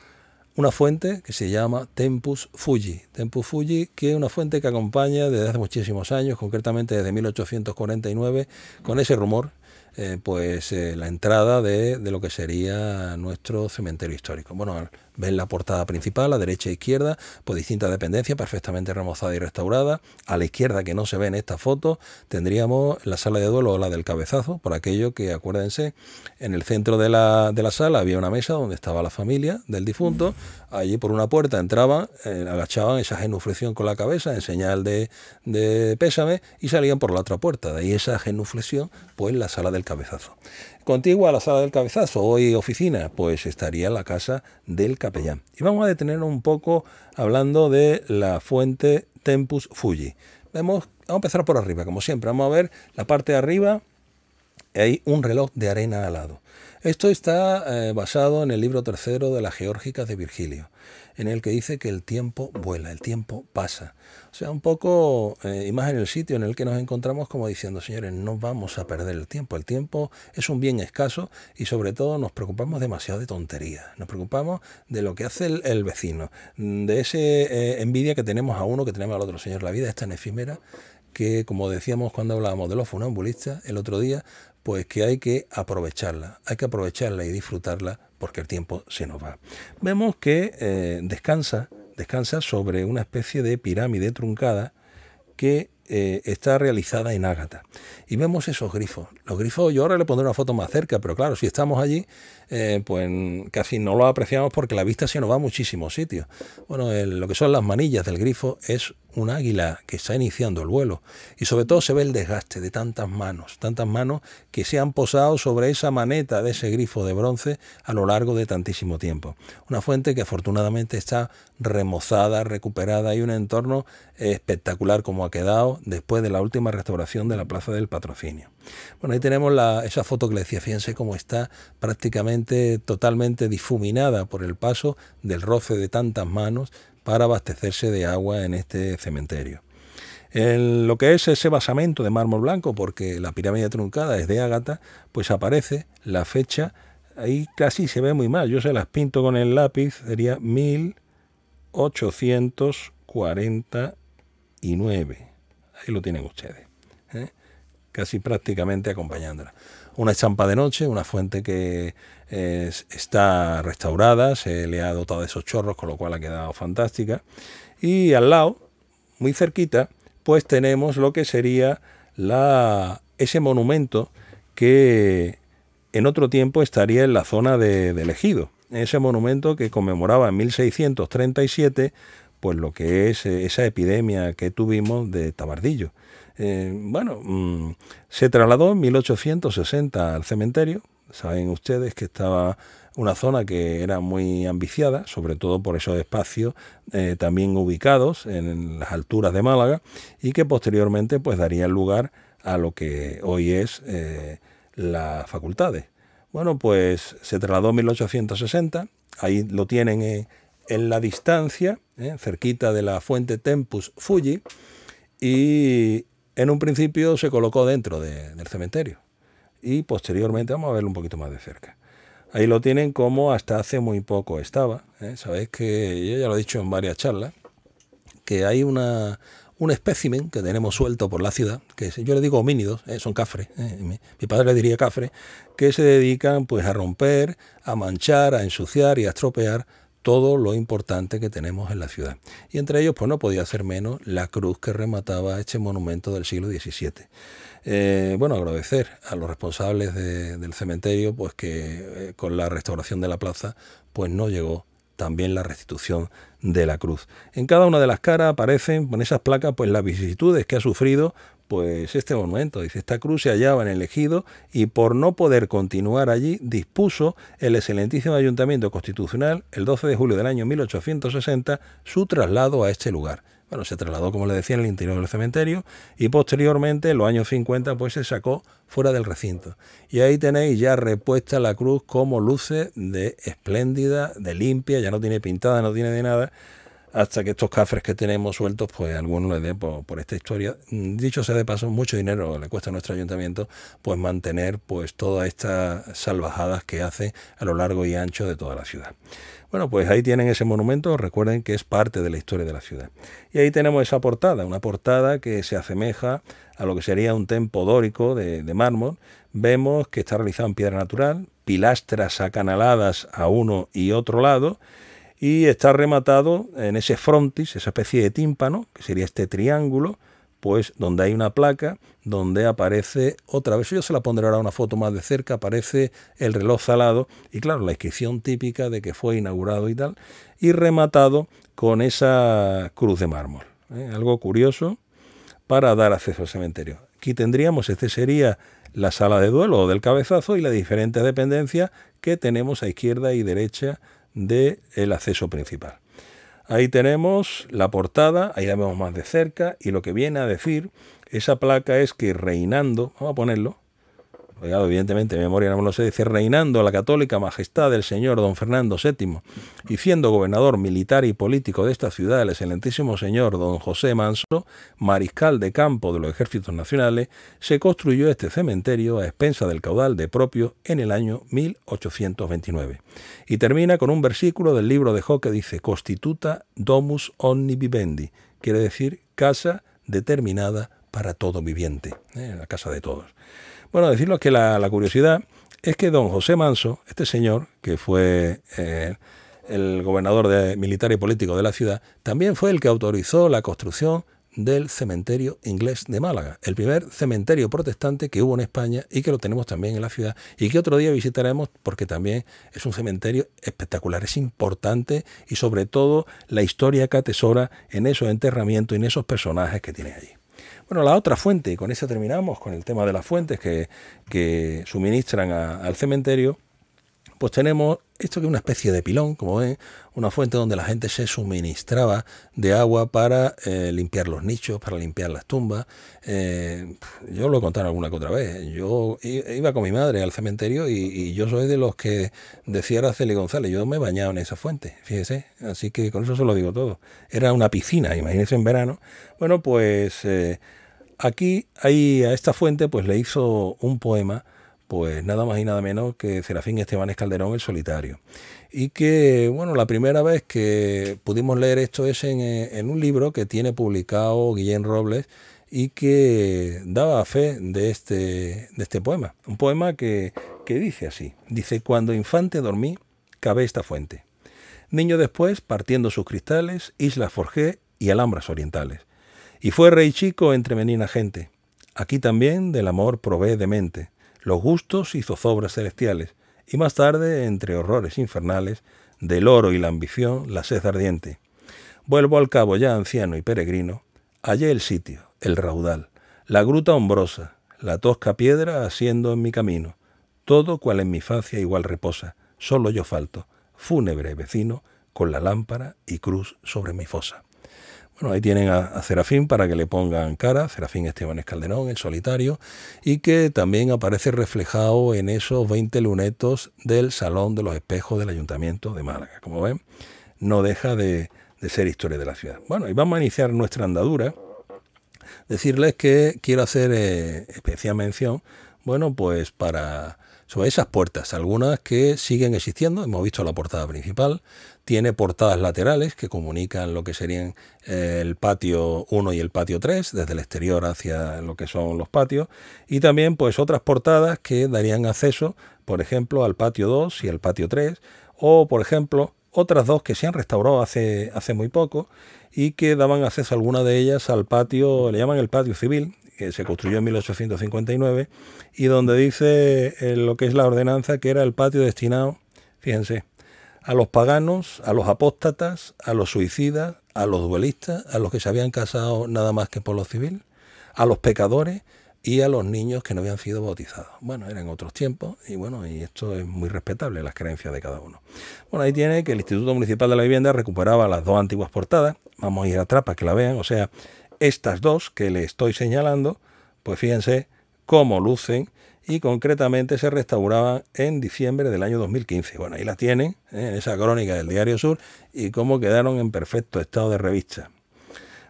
una fuente que se llama Tempus Fuji. Tempus Fuji, que es una fuente que acompaña desde hace muchísimos años, concretamente desde 1849, con ese rumor, eh, pues eh, la entrada de, de, lo que sería nuestro cementerio histórico. Bueno, Ven la portada principal, a derecha e izquierda, por distinta dependencia, perfectamente remozada y restaurada. A la izquierda, que no se ve en esta foto, tendríamos la sala de duelo o la del cabezazo, por aquello que, acuérdense, en el centro de la, de la sala había una mesa donde estaba la familia del difunto. Allí por una puerta entraban, eh, agachaban esa genuflexión con la cabeza en señal de, de pésame y salían por la otra puerta. De ahí esa genuflexión, pues la sala del cabezazo. Contigua a la sala del cabezazo, hoy oficina, pues estaría la casa del capellán. Y vamos a detener un poco hablando de la fuente Tempus Fuji. vamos a empezar por arriba, como siempre. Vamos a ver la parte de arriba, hay un reloj de arena al lado. Esto está eh, basado en el libro tercero de las Geórgicas de Virgilio en el que dice que el tiempo vuela, el tiempo pasa. O sea, un poco, eh, y más en el sitio en el que nos encontramos, como diciendo, señores, no vamos a perder el tiempo. El tiempo es un bien escaso y sobre todo nos preocupamos demasiado de tonterías. Nos preocupamos de lo que hace el, vecino, de ese eh, envidia que tenemos a uno, que tenemos al otro. Señor, la vida es tan efímera que, como decíamos cuando hablábamos de los funambulistas el otro día, pues que hay que aprovecharla, hay que aprovecharla y disfrutarla porque el tiempo se nos va. Vemos que eh, descansa, descansa sobre una especie de pirámide truncada que eh, está realizada en ágata. Y vemos esos grifos. Los grifos, yo ahora le pondré una foto más cerca, pero claro, si estamos allí, eh, pues casi no lo apreciamos porque la vista se nos va a muchísimos sitios. Bueno, lo que son las manillas del grifo es un águila que está iniciando el vuelo y sobre todo se ve el desgaste de tantas manos, tantas manos que se han posado sobre esa maneta de ese grifo de bronce a lo largo de tantísimo tiempo. Una fuente que afortunadamente está remozada, recuperada y un entorno espectacular como ha quedado después de la última restauración de la Plaza del Patrocinio. Bueno, ahí tenemos esa foto que le decía, fíjense cómo está prácticamente totalmente difuminada por el paso del roce de tantas manos para abastecerse de agua en este cementerio. En lo que es ese basamento de mármol blanco, porque la pirámide truncada es de ágata, pues aparece la fecha, ahí casi se ve muy mal, yo se las pinto con el lápiz, sería 1849. Ahí lo tienen ustedes casi prácticamente acompañándola. Una estampa de noche, una fuente que eh, está restaurada, se le ha dotado de esos chorros, con lo cual ha quedado fantástica. Y al lado, muy cerquita, pues tenemos lo que sería ese monumento que en otro tiempo estaría en la zona de, de Ejido. Ese monumento que conmemoraba en 1637 pues lo que es eh, esa epidemia que tuvimos de tabardillo. Eh, bueno, mm, se trasladó en 1860 al cementerio. Saben ustedes que estaba una zona que era muy ambiciada, sobre todo por esos espacios eh, también ubicados en las alturas de Málaga y que posteriormente pues daría lugar a lo que hoy es eh, la las facultades. Bueno, pues se trasladó en 1860, ahí lo tienen en, la distancia, cerquita de la fuente Tempus Fuji, y en un principio se colocó dentro del cementerio y posteriormente vamos a verlo un poquito más de cerca. Ahí lo tienen como hasta hace muy poco estaba. ¿eh? Sabéis que yo ya lo he dicho en varias charlas, que hay una, un espécimen que tenemos suelto por la ciudad, que yo le digo homínidos, ¿eh? son cafres, ¿eh? mi, padre le diría cafres, que se dedican pues a romper, a manchar, a ensuciar y a estropear todo lo importante que tenemos en la ciudad. Y entre ellos, pues no podía ser menos la cruz que remataba este monumento del siglo XVII. Eh, bueno, agradecer a los responsables del cementerio, pues que eh, con la restauración de la plaza, pues no llegó también la restitución de la cruz. En cada una de las caras aparecen con esas placas pues las vicisitudes que ha sufrido pues este monumento. Dice, esta cruz se hallaba en el ejido y por no poder continuar allí, dispuso el excelentísimo ayuntamiento constitucional el 12 de julio del año 1860 su traslado a este lugar. Bueno, se trasladó, como le decía, en el interior del cementerio y posteriormente, en los años 50, pues se sacó fuera del recinto. Y ahí tenéis ya repuesta la cruz como luce de espléndida, de limpia, ya no tiene pintada, no tiene de nada hasta que estos cafres que tenemos sueltos, pues alguno le dé por, esta historia. Mm, dicho sea de paso, mucho dinero le cuesta a nuestro ayuntamiento, pues mantener pues todas estas salvajadas que hace a lo largo y ancho de toda la ciudad. Bueno, pues ahí tienen ese monumento, recuerden que es parte de la historia de la ciudad. Y ahí tenemos esa portada, una portada que se asemeja a lo que sería un templo dórico de, de mármol. Vemos que está realizado en piedra natural, pilastras acanaladas a uno y otro lado, y está rematado en ese frontis, esa especie de tímpano, que sería este triángulo, pues donde hay una placa, donde aparece otra vez, yo se la pondré ahora una foto más de cerca, aparece el reloj salado y claro, la inscripción típica de que fue inaugurado y tal, y rematado con esa cruz de mármol. ¿eh? Algo curioso para dar acceso al cementerio. Aquí tendríamos, este sería la sala de duelo o del cabezazo y las diferentes dependencias que tenemos a izquierda y derecha del el acceso principal. Ahí tenemos la portada, ahí la vemos más de cerca, y lo que viene a decir esa placa es que reinando, vamos a ponerlo, Evidentemente, evidentemente, memoria no me lo sé, dice, reinando la católica majestad del señor don Fernando VII, y siendo gobernador militar y político de esta ciudad, el excelentísimo señor don José Manso, mariscal de campo de los ejércitos nacionales, se construyó este cementerio a expensa del caudal de propio en el año 1829. Y termina con un versículo del libro de Hoque que dice, constituta domus vivendi... quiere decir casa determinada para todo viviente, ¿eh? la casa de todos. Bueno, decirlo que la, curiosidad es que don José Manso, este señor, que fue eh, el gobernador de, militar y político de la ciudad, también fue el que autorizó la construcción del cementerio inglés de Málaga, el primer cementerio protestante que hubo en España y que lo tenemos también en la ciudad y que otro día visitaremos porque también es un cementerio espectacular, es importante y sobre todo la historia que atesora en esos enterramientos y en esos personajes que tiene allí. Bueno, la otra fuente, y con eso terminamos, con el tema de las fuentes que, suministran al cementerio, pues tenemos esto que es una especie de pilón, como ven, una fuente donde la gente se suministraba de agua para eh, limpiar los nichos, para limpiar las tumbas. Eh, yo lo he contado alguna que otra vez. Yo iba con mi madre al cementerio y, yo soy de los que decía Araceli González, yo me bañaba en esa fuente, fíjese. Así que con eso se lo digo todo. Era una piscina, imagínese en verano. Bueno, pues eh, aquí, ahí a esta fuente, pues le hizo un poema pues nada más y nada menos que Serafín Esteban Calderón el solitario. Y que, bueno, la primera vez que pudimos leer esto es eh, en, un libro que tiene publicado Guillén Robles y que daba fe de este, de este poema. Un poema que, dice así. Dice, cuando infante dormí, ...cabé esta fuente. Niño después, partiendo sus cristales, islas forjé y alhambras orientales. Y fue rey chico entre menina gente. Aquí también del amor probé de mente los gustos y zozobras celestiales, y más tarde, entre horrores infernales, del oro y la ambición, la sed ardiente. Vuelvo al cabo ya anciano y peregrino, hallé el sitio, el raudal, la gruta hombrosa, la tosca piedra asiendo en mi camino, todo cual en mi facia igual reposa, solo yo falto, fúnebre vecino, con la lámpara y cruz sobre mi fosa. Bueno, ahí tienen a, Serafín para que le pongan cara, Serafín Esteban Escalderón, el solitario, y que también aparece reflejado en esos 20 lunetos del Salón de los Espejos del Ayuntamiento de Málaga. Como ven, no deja de, ser historia de la ciudad. Bueno, y vamos a iniciar nuestra andadura. Decirles que quiero hacer eh, especial mención, bueno, pues para sobre esas puertas, algunas que siguen existiendo, hemos visto la portada principal, tiene portadas laterales que comunican lo que serían eh, el patio 1 y el patio 3, desde el exterior hacia lo que son los patios, y también pues otras portadas que darían acceso, por ejemplo, al patio 2 y al patio 3, o por ejemplo, otras dos que se han restaurado hace, hace muy poco y que daban acceso a alguna de ellas al patio, le llaman el patio civil, que se construyó en 1859, y donde dice eh, lo que es la ordenanza que era el patio destinado, fíjense, a los paganos, a los apóstatas, a los suicidas, a los duelistas, a los que se habían casado nada más que por lo civil, a los pecadores y a los niños que no habían sido bautizados. Bueno, eran otros tiempos y bueno, y esto es muy respetable, las creencias de cada uno. Bueno, ahí tiene que el Instituto Municipal de la Vivienda recuperaba las dos antiguas portadas, vamos a ir atrás para que la vean, o sea, estas dos que le estoy señalando, pues fíjense cómo lucen y concretamente se restauraban en diciembre del año 2015. Bueno, ahí la tienen, ¿eh? en esa crónica del Diario Sur, y cómo quedaron en perfecto estado de revista.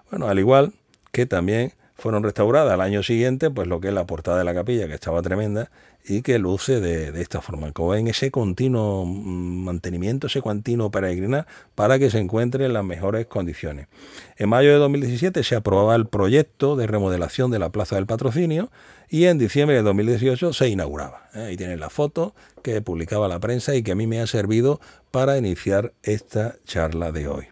Bueno, al igual que también fueron restauradas al año siguiente, pues lo que es la portada de la capilla, que estaba tremenda, y que luce de, esta forma. Como ven, ese continuo mm, mantenimiento, ese continuo peregrinar, para que se encuentre en las mejores condiciones. En mayo de 2017 se aprobaba el proyecto de remodelación de la Plaza del Patrocinio, y en diciembre de 2018 se inauguraba. Eh, ahí tienen la foto que publicaba la prensa y que a mí me ha servido para iniciar esta charla de hoy.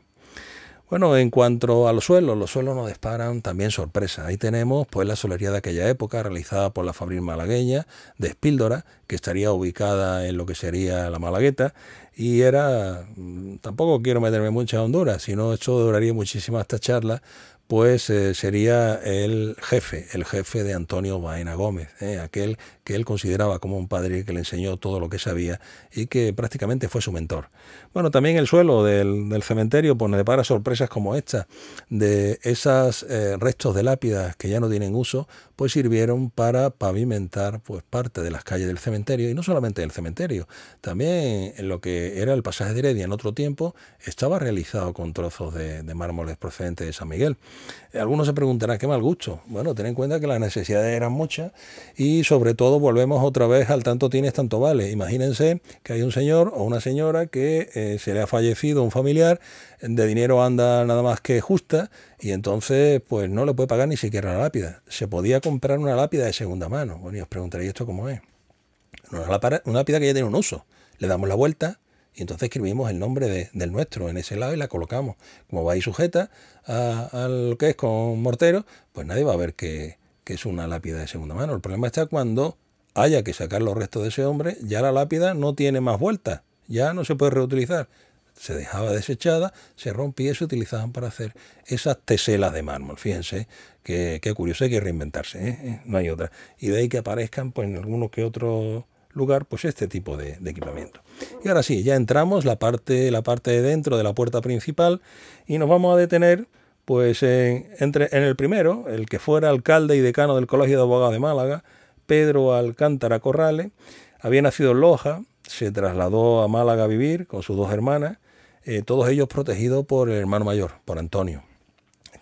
Bueno, en cuanto a los suelos, los suelos nos disparan también sorpresa. Ahí tenemos pues la solería de aquella época realizada por la Fabril malagueña de Espíldora, que estaría ubicada en lo que sería la Malagueta y era mm, tampoco quiero meterme mucho a Honduras, sino esto duraría muchísimo esta charla pues eh, sería el jefe, el jefe de Antonio Baena Gómez, eh, aquel que él consideraba como un padre que le enseñó todo lo que sabía y que prácticamente fue su mentor. Bueno, también el suelo del, cementerio pues, nos depara sorpresas como esta, de esos eh, restos de lápidas que ya no tienen uso, pues sirvieron para pavimentar pues, parte de las calles del cementerio, y no solamente del cementerio, también en lo que era el pasaje de Heredia en otro tiempo, estaba realizado con trozos de mármoles procedentes de San Miguel. Eh, algunos se preguntarán, qué mal gusto. Bueno, ten en cuenta que las necesidades eran muchas y sobre todo volvemos otra vez al tanto tienes, tanto vale. Imagínense que hay un señor o una señora que eh, se le ha fallecido un familiar, de dinero anda nada más que justa y entonces pues no le puede pagar ni siquiera la lápida. Se podía comprar una lápida de segunda mano. Bueno, y os preguntaréis esto cómo es. Una lápida que ya tiene un uso. Le damos la vuelta, y entonces escribimos el nombre del nuestro en ese lado y la colocamos. Como va ahí sujeta al que es con mortero, pues nadie va a ver que, es una lápida de segunda mano. El problema está cuando haya que sacar los restos de ese hombre, ya la lápida no tiene más vuelta. ya no se puede reutilizar. Se dejaba desechada, se rompía y se utilizaban para hacer esas teselas de mármol. Fíjense, qué, curioso, hay que reinventarse, ¿eh? Eh, no hay otra. Y de ahí que aparezcan pues, en alguno que otro lugar pues este tipo de equipamiento. Y ahora sí, ya entramos la parte, la parte de dentro de la puerta principal y nos vamos a detener pues en, entre, en el primero, el que fuera alcalde y decano del Colegio de Abogados de Málaga, Pedro Alcántara Corrales, había nacido en Loja, se trasladó a Málaga a vivir con sus dos hermanas, eh, todos ellos protegidos por el hermano mayor, por Antonio,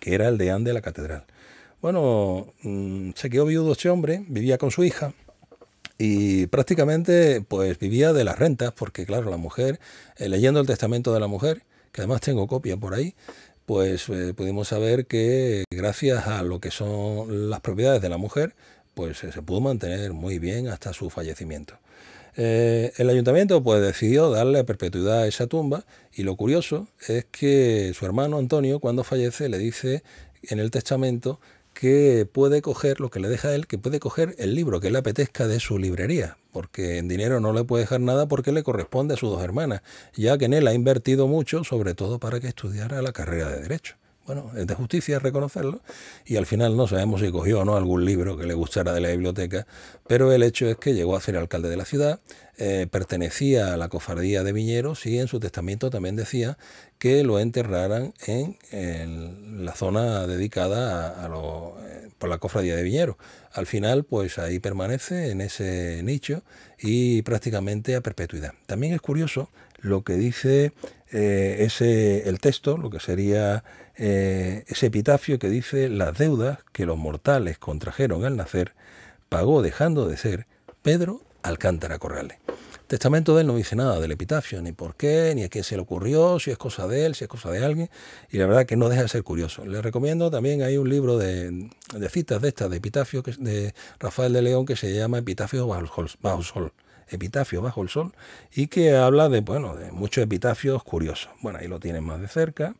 que era el deán de la catedral. Bueno, mm, se quedó viudo este hombre, vivía con su hija, y prácticamente pues vivía de las rentas, porque claro, la mujer, eh, leyendo el testamento de la mujer, que además tengo copia por ahí, pues eh, pudimos saber que gracias a lo que son las propiedades de la mujer, pues eh, se pudo mantener muy bien hasta su fallecimiento. el ayuntamiento pues decidió darle perpetuidad a esa tumba y lo curioso es que su hermano Antonio cuando fallece le dice en el testamento que puede coger, lo que le deja a él, que puede coger el libro que le apetezca de su librería, porque en dinero no le puede dejar nada porque le corresponde a sus dos hermanas, ya que en él ha invertido mucho, sobre todo para que estudiara la carrera de Derecho. Bueno, es de justicia reconocerlo, y al final no sabemos si cogió o no algún libro que le gustara de la biblioteca, pero el hecho es que llegó a ser alcalde de la ciudad, eh, pertenecía a la cofradía de Viñeros y en su testamento también decía que lo enterraran en, la zona dedicada a, eh, por la cofradía de Viñeros. Al final, pues ahí permanece en ese nicho y prácticamente a perpetuidad. También es curioso lo que dice eh, ese, el texto, lo que sería ese epitafio que dice las deudas que los mortales contrajeron al nacer, pagó dejando de ser Pedro Alcántara Corrales. testamento de él no dice nada del epitafio, ni por qué, ni a qué se le ocurrió, si es cosa de él, si es cosa de alguien, y la verdad que no deja de ser curioso. Les recomiendo también, hay un libro de, de citas de estas, de epitafio, de Rafael de León, que se llama Epitafio bajo, sol. Epitafio bajo el sol, y que habla de, bueno, de muchos epitafios curiosos. Bueno, ahí lo tienen más de cerca,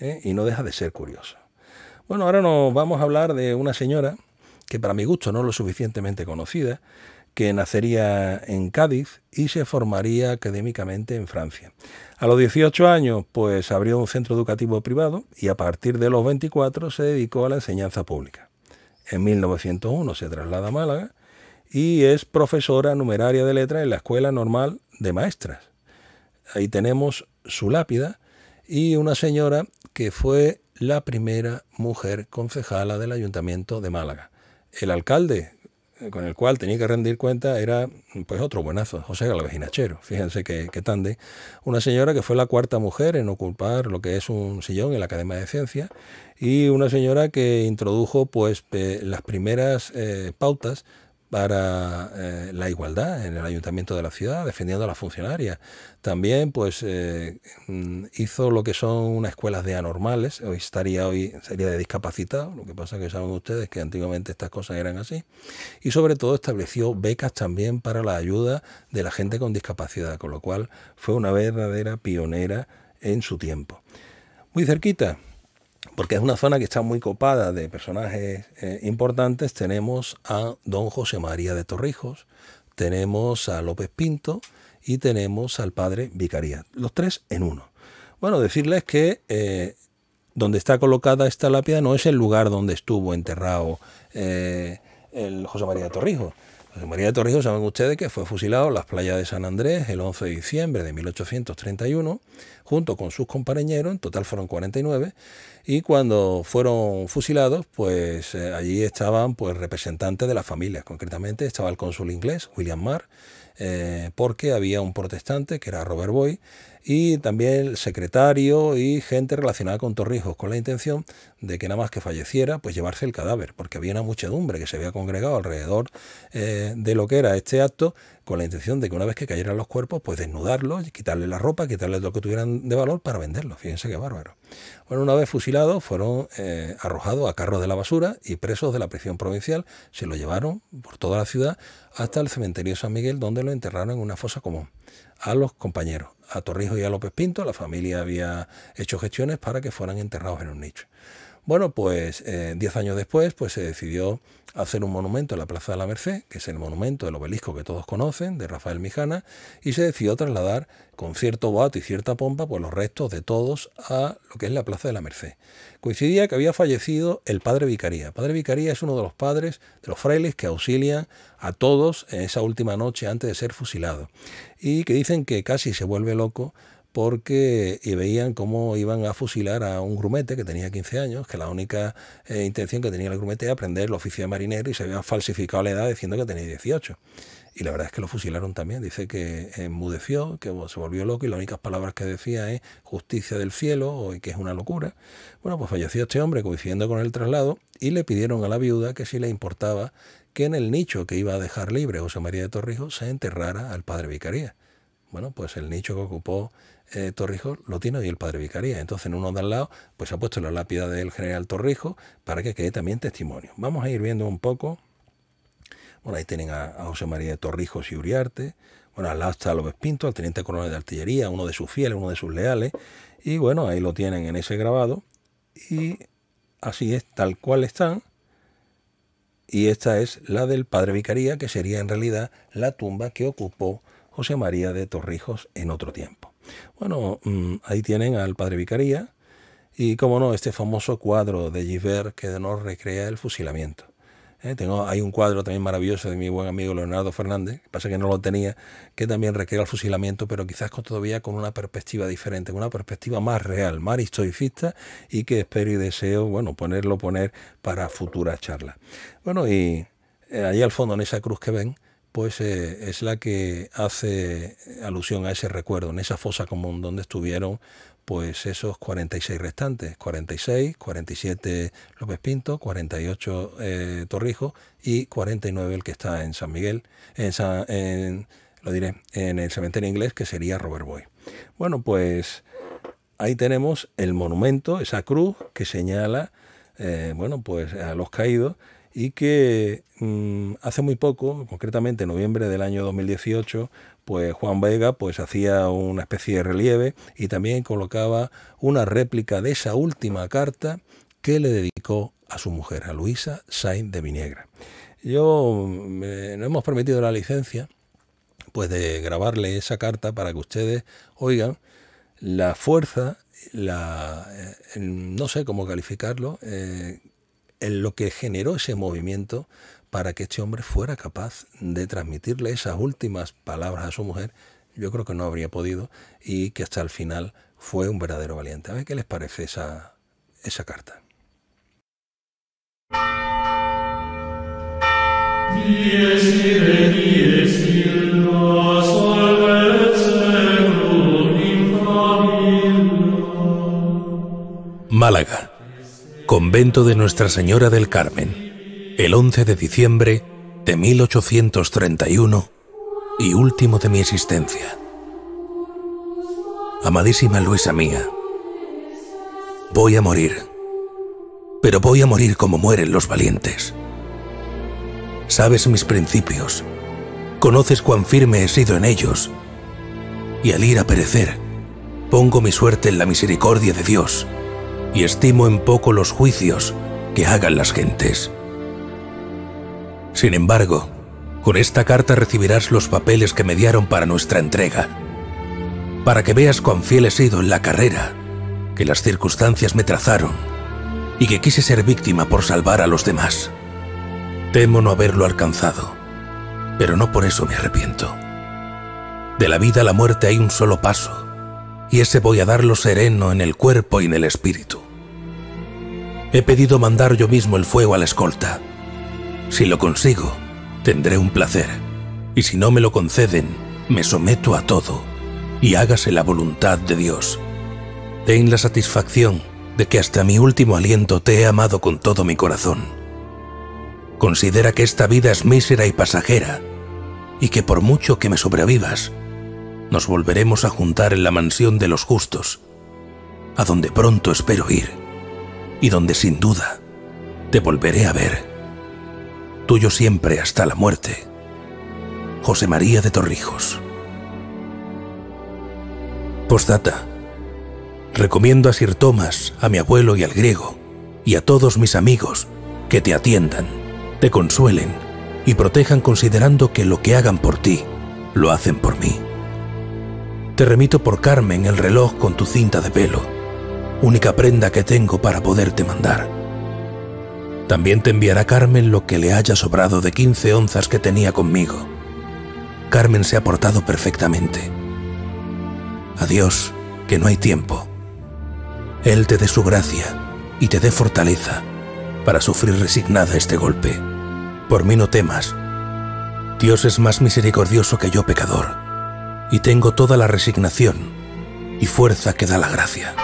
¿eh? y no deja de ser curioso. Bueno, ahora nos vamos a hablar de una señora que para mi gusto no es lo suficientemente conocida, que nacería en Cádiz y se formaría académicamente en Francia. A los 18 años, pues abrió un centro educativo privado y a partir de los 24 se dedicó a la enseñanza pública. En 1901 se traslada a Málaga y es profesora numeraria de letras en la Escuela Normal de Maestras. Ahí tenemos su lápida y una señora que fue la primera mujer concejala del Ayuntamiento de Málaga. El alcalde, eh, con el cual tenía que rendir cuenta era pues otro buenazo, José Galvez Hinachero. Fíjense qué, qué de Una señora que fue la cuarta mujer en ocupar lo que es un sillón en la Academia de Ciencias y una señora que introdujo pues eh, las primeras eh, pautas para eh, la igualdad en el ayuntamiento de la ciudad, defendiendo a las funcionarias. También pues eh, mm, hizo lo que son unas escuelas de anormales, hoy estaría hoy sería de discapacitados, lo que pasa que saben ustedes que antiguamente estas cosas eran así. Y sobre todo estableció becas también para la ayuda de la gente con discapacidad, con lo cual fue una verdadera pionera en su tiempo. Muy cerquita, porque es una zona que está muy copada de personajes eh, importantes, tenemos a don José María de Torrijos, tenemos a López Pinto y tenemos al padre Vicaría, los tres en uno. Bueno, decirles que eh, donde está colocada esta lápida no es el lugar donde estuvo enterrado eh, el José María de Torrijos. José María de Torrijos, saben ustedes que fue fusilado en las playas de San Andrés el 11 de diciembre de 1831 junto con sus compañeros, en total fueron 49, y cuando fueron fusilados, pues eh, allí estaban pues, representantes de las familias, concretamente estaba el cónsul inglés, William Marr, eh, porque había un protestante que era Robert Boyd, y también el secretario y gente relacionada con Torrijos, con la intención de que nada más que falleciera, pues llevarse el cadáver, porque había una muchedumbre que se había congregado alrededor eh, de lo que era este acto, con la intención de que una vez que cayeran los cuerpos, pues desnudarlos, quitarle la ropa, quitarles lo que tuvieran de valor para venderlos. Fíjense qué bárbaro. Bueno, una vez fusilados, fueron eh, arrojados a carros de la basura y presos de la prisión provincial. Se lo llevaron por toda la ciudad hasta el cementerio de San Miguel, donde lo enterraron en una fosa común a los compañeros a Torrijos y a López Pinto, la familia había hecho gestiones para que fueran enterrados en un nicho. Bueno, pues eh, diez años después pues, se decidió hacer un monumento en la Plaza de la Merced, que es el monumento del obelisco que todos conocen, de Rafael Mijana, y se decidió trasladar con cierto boato y cierta pompa pues, los restos de todos a lo que es la Plaza de la Merced. Coincidía que había fallecido el padre Vicaría. padre Vicaría es uno de los padres de los frailes que auxilian a todos en esa última noche antes de ser fusilado, y que dicen que casi se vuelve loco porque y veían cómo iban a fusilar a un grumete que tenía 15 años, que la única eh, intención que tenía el grumete era aprender la oficio de marinero y se habían falsificado la edad diciendo que tenía 18. Y la verdad es que lo fusilaron también. Dice que enmudeció, que se volvió loco y las únicas palabras que decía es justicia del cielo y que es una locura. Bueno, pues falleció este hombre coincidiendo con el traslado y le pidieron a la viuda que si le importaba que en el nicho que iba a dejar libre José María de Torrijos se enterrara al padre Vicaría. Bueno, pues el nicho que ocupó eh, Torrijos lo tiene hoy el padre Vicaría. Entonces, en uno de al lado, pues ha puesto la lápida del general Torrijos para que quede también testimonio. Vamos a ir viendo un poco. Bueno, ahí tienen a, José María de Torrijos y Uriarte. Bueno, al lado está López Pinto, al teniente coronel de artillería, uno de sus fieles, uno de sus leales. Y bueno, ahí lo tienen en ese grabado. Y así es, tal cual están. Y esta es la del padre Vicaría, que sería en realidad la tumba que ocupó José María de Torrijos en otro tiempo. Bueno, mm, ahí tienen al padre Vicaría y, como no, este famoso cuadro de Gisbert que nos recrea el fusilamiento. Eh, tengo, hay un cuadro también maravilloso de mi buen amigo Leonardo Fernández, que pasa que no lo tenía, que también recrea el fusilamiento, pero quizás con, todavía con una perspectiva diferente, con una perspectiva más real, más historicista, y que espero y deseo, bueno, ponerlo, poner para futuras charlas. Bueno, y eh, ahí al fondo, en esa cruz que ven, pues es la que hace alusión a ese recuerdo, en esa fosa común donde estuvieron pues esos 46 restantes, 46, 47 López Pinto, 48 Torrijo. Eh, Torrijos y 49 el que está en San Miguel, en, lo diré, en el cementerio inglés que sería Robert Boy. Bueno, pues ahí tenemos el monumento, esa cruz que señala eh, bueno, pues a los caídos y que mm, hace muy poco, concretamente en noviembre del año 2018, pues Juan Vega pues hacía una especie de relieve y también colocaba una réplica de esa última carta que le dedicó a su mujer, a Luisa Sainz de Viniegra. Yo mm, eh, no hemos permitido la licencia pues de grabarle esa carta para que ustedes oigan la fuerza, la eh, no sé cómo calificarlo, eh, en lo que generó ese movimiento para que este hombre fuera capaz de transmitirle esas últimas palabras a su mujer, yo creo que no habría podido y que hasta el final fue un verdadero valiente. A ver qué les parece esa, esa carta. Málaga, Convento de Nuestra Señora del Carmen, el 11 de diciembre de 1831 y último de mi existencia. Amadísima Luisa mía, voy a morir, pero voy a morir como mueren los valientes. Sabes mis principios, conoces cuán firme he sido en ellos, y al ir a perecer, pongo mi suerte en la misericordia de Dios y estimo en poco los juicios que hagan las gentes. Sin embargo, con esta carta recibirás los papeles que me dieron para nuestra entrega, para que veas cuán fiel he sido en la carrera, que las circunstancias me trazaron y que quise ser víctima por salvar a los demás. Temo no haberlo alcanzado, pero no por eso me arrepiento. De la vida a la muerte hay un solo paso, y ese voy a darlo sereno en el cuerpo y en el espíritu. He pedido mandar yo mismo el fuego a la escolta. Si lo consigo, tendré un placer, y si no me lo conceden, me someto a todo, y hágase la voluntad de Dios. Ten la satisfacción de que hasta mi último aliento te he amado con todo mi corazón. Considera que esta vida es mísera y pasajera, y que por mucho que me sobrevivas, nos volveremos a juntar en la mansión de los justos, a donde pronto espero ir y donde sin duda te volveré a ver. Tuyo siempre hasta la muerte. José María de Torrijos. Postdata. Recomiendo a Sir Thomas, a mi abuelo y al griego, y a todos mis amigos, que te atiendan, te consuelen y protejan considerando que lo que hagan por ti, lo hacen por mí. Te remito por Carmen el reloj con tu cinta de pelo, única prenda que tengo para poderte mandar. También te enviará Carmen lo que le haya sobrado de 15 onzas que tenía conmigo. Carmen se ha portado perfectamente. Adiós, que no hay tiempo. Él te dé su gracia y te dé fortaleza para sufrir resignada este golpe. Por mí no temas. Dios es más misericordioso que yo pecador y tengo toda la resignación y fuerza que da la gracia.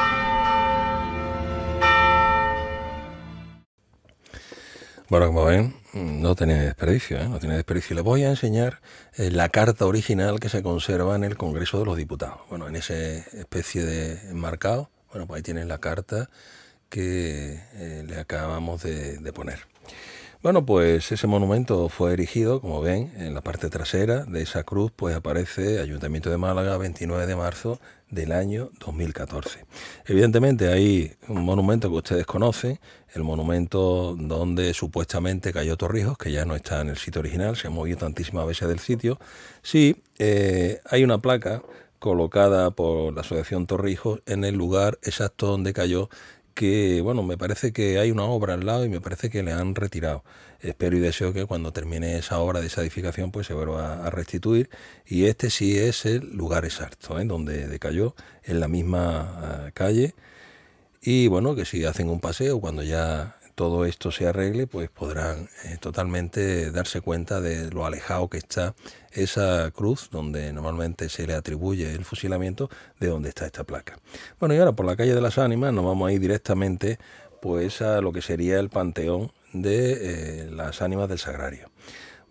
Bueno, como ven, no tiene desperdicio, ¿eh? no tiene desperdicio. Les voy a enseñar eh, la carta original que se conserva en el Congreso de los Diputados. Bueno, en esa especie de enmarcado, bueno, pues ahí tienen la carta que eh, le acabamos de poner. Bueno, pues ese monumento fue erigido, como ven, en la parte trasera de esa cruz, pues aparece Ayuntamiento de Málaga, 29 de marzo del año 2014. Evidentemente hay un monumento que ustedes conocen, el monumento donde supuestamente cayó Torrijos, que ya no está en el sitio original, se ha movido tantísimas veces del sitio. Sí, eh, hay una placa colocada por la Asociación Torrijos en el lugar exacto donde cayó que, bueno, me parece que hay una obra al lado y me parece que le han retirado. Espero y deseo que cuando termine esa obra de esa edificación, pues se vuelva a restituir. Y este sí es el lugar exacto, en ¿eh? donde decayó, en la misma ah, calle. Y bueno, que si hacen un paseo, cuando ya todo esto se arregle, pues podrán eh, totalmente darse cuenta de lo alejado que está esa cruz donde normalmente se le atribuye el fusilamiento de donde está esta placa. Bueno, y ahora por la calle de las ánimas nos vamos a ir directamente pues a lo que sería el panteón de eh, las ánimas del Sagrario.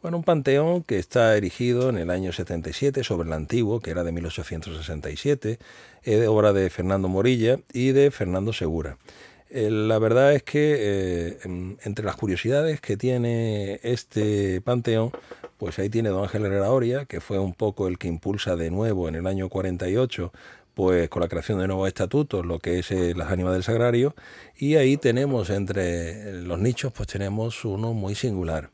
Bueno, un panteón que está erigido en el año 77 sobre el antiguo, que era de 1867, eh, obra de Fernando Morilla y de Fernando Segura. Eh, la verdad es que eh, entre las curiosidades que tiene este panteón, pues ahí tiene don Ángel Herrera que fue un poco el que impulsa de nuevo en el año 48 pues con la creación de nuevos estatutos, lo que es eh, las ánimas del sagrario, y ahí tenemos entre los nichos, pues tenemos uno muy singular,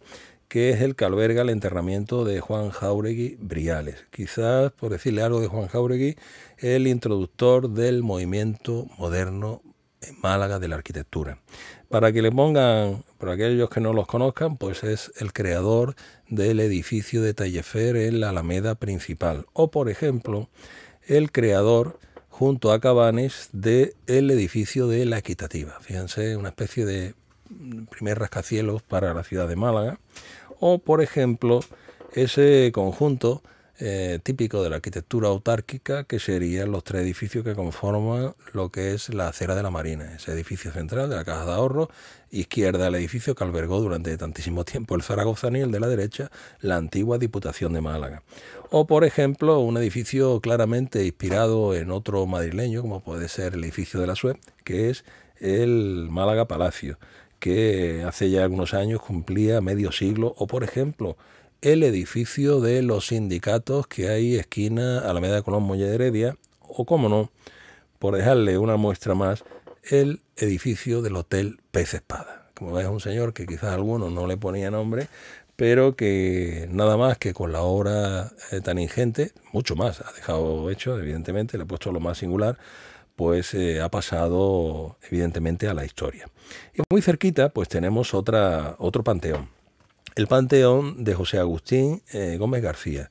que es el que alberga el enterramiento de Juan Jauregui Briales. Quizás, por decirle algo de Juan Jauregui, el introductor del movimiento moderno Málaga de la arquitectura. Para que le pongan, para aquellos que no los conozcan, pues es el creador del edificio de Tallefer en la Alameda principal. O, por ejemplo, el creador junto a Cabanes del edificio de la Equitativa. Fíjense, una especie de primer rascacielos para la ciudad de Málaga. O, por ejemplo, ese conjunto eh, típico de la arquitectura autárquica, que serían los tres edificios que conforman lo que es la acera de la Marina, ese edificio central de la Caja de Ahorros, izquierda el edificio que albergó durante tantísimo tiempo el Zaragoza y el de la derecha la antigua Diputación de Málaga. O, por ejemplo, un edificio claramente inspirado en otro madrileño, como puede ser el edificio de la Suez... que es el Málaga Palacio, que hace ya algunos años cumplía medio siglo, o, por ejemplo, el edificio de los sindicatos que hay esquina a Alameda de Colón Molle de Heredia, o como no, por dejarle una muestra más, el edificio del Hotel Pez Espada. Como veis, un señor que quizás a algunos no le ponía nombre, pero que nada más que con la obra eh, tan ingente, mucho más ha dejado hecho, evidentemente, le he puesto lo más singular, pues eh, ha pasado evidentemente a la historia. Y muy cerquita, pues tenemos otra, otro panteón el Panteón de José Agustín eh, Gómez García.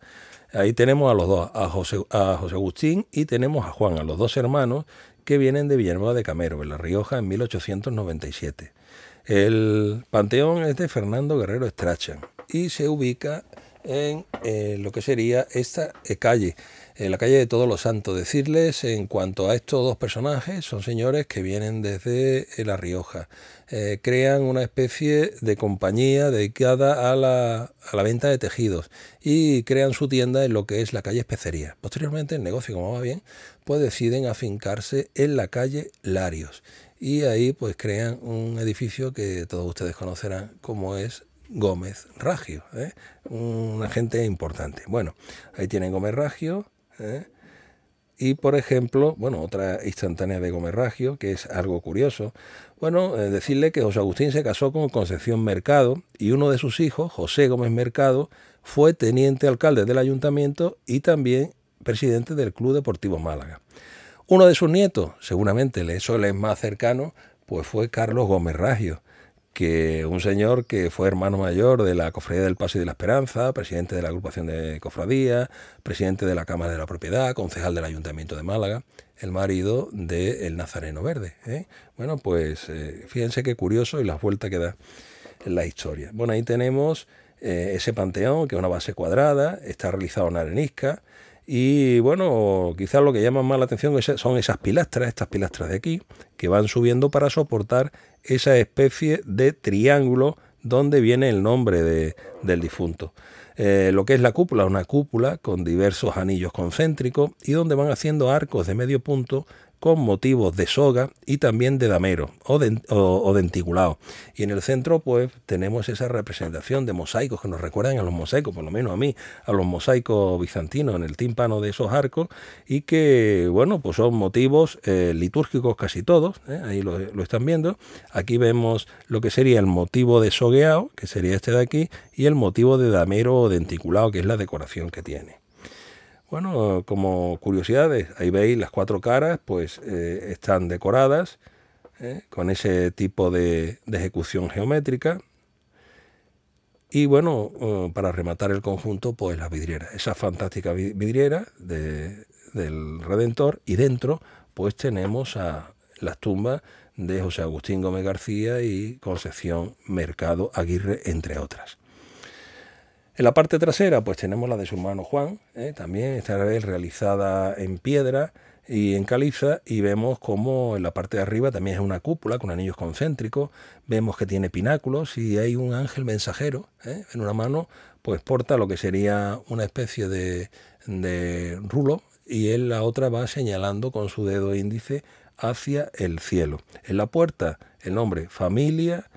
Ahí tenemos a los dos, a José, Agustín y tenemos a Juan, a los dos hermanos que vienen de Villanueva de Camero, en La Rioja, en 1897. El panteón es de Fernando Guerrero Estrachan... y se ubica en eh, lo que sería esta eh, calle, en la calle de Todos los Santos. Decirles en cuanto a estos dos personajes, son señores que vienen desde La Rioja. Eh, crean una especie de compañía dedicada a la, venta de tejidos y crean su tienda en lo que es la calle Especería. Posteriormente el negocio, como va bien, pues deciden afincarse en la calle Larios y ahí pues crean un edificio que todos ustedes conocerán como es Gómez Ragio, ¿eh? un agente importante. Bueno, ahí tienen Gómez Ragio. ¿eh? Y por ejemplo, bueno, otra instantánea de Gómez Ragio, que es algo curioso, bueno, eh, decirle que José Agustín se casó con Concepción Mercado y uno de sus hijos, José Gómez Mercado, fue teniente alcalde del ayuntamiento y también presidente del Club Deportivo Málaga. Uno de sus nietos, seguramente eso le es más cercano, pues fue Carlos Gómez Raggio, que un señor que fue hermano mayor de la Cofradía del Paso y de la Esperanza, presidente de la agrupación de cofradías, presidente de la Cámara de la Propiedad, concejal del Ayuntamiento de Málaga, el marido del Nazareno Verde. ¿eh? Bueno, pues eh, fíjense qué curioso y las vueltas que da en la historia. Bueno, ahí tenemos eh, ese panteón, que es una base cuadrada, está realizado en arenisca, y bueno, quizás lo que llama más la atención son esas pilastras, estas pilastras de aquí, que van subiendo para soportar esa especie de triángulo donde viene el nombre del difunto. Eh, lo que es la cúpula, una cúpula con diversos anillos concéntricos y donde van haciendo arcos de medio punto con motivos de soga y también de damero o, denticulado. Y en el centro pues tenemos esa representación de mosaicos que nos recuerdan a los mosaicos, por lo menos a mí, a los mosaicos bizantinos en el tímpano de esos arcos y que bueno pues son motivos eh, litúrgicos casi todos, ¿eh? ahí lo, lo están viendo. Aquí vemos lo que sería el motivo de sogueado, que sería este de aquí, y el motivo de damero o denticulado, que es la decoración que tiene. Bueno, como curiosidades, ahí veis las cuatro caras, pues eh, están decoradas eh, con ese tipo de, ejecución geométrica. Y bueno, eh, para rematar el conjunto, pues la vidriera, esa fantástica vidriera del Redentor. Y dentro, pues tenemos a las tumbas de José Agustín Gómez García y Concepción Mercado Aguirre, entre otras. En la parte trasera, pues tenemos la de su hermano Juan, ¿eh? también esta vez realizada en piedra y en caliza, y vemos como en la parte de arriba también es una cúpula con anillos concéntricos, vemos que tiene pináculos y hay un ángel mensajero ¿eh? en una mano, pues porta lo que sería una especie de, de rulo, y en la otra va señalando con su dedo índice hacia el cielo. En la puerta, el nombre Familia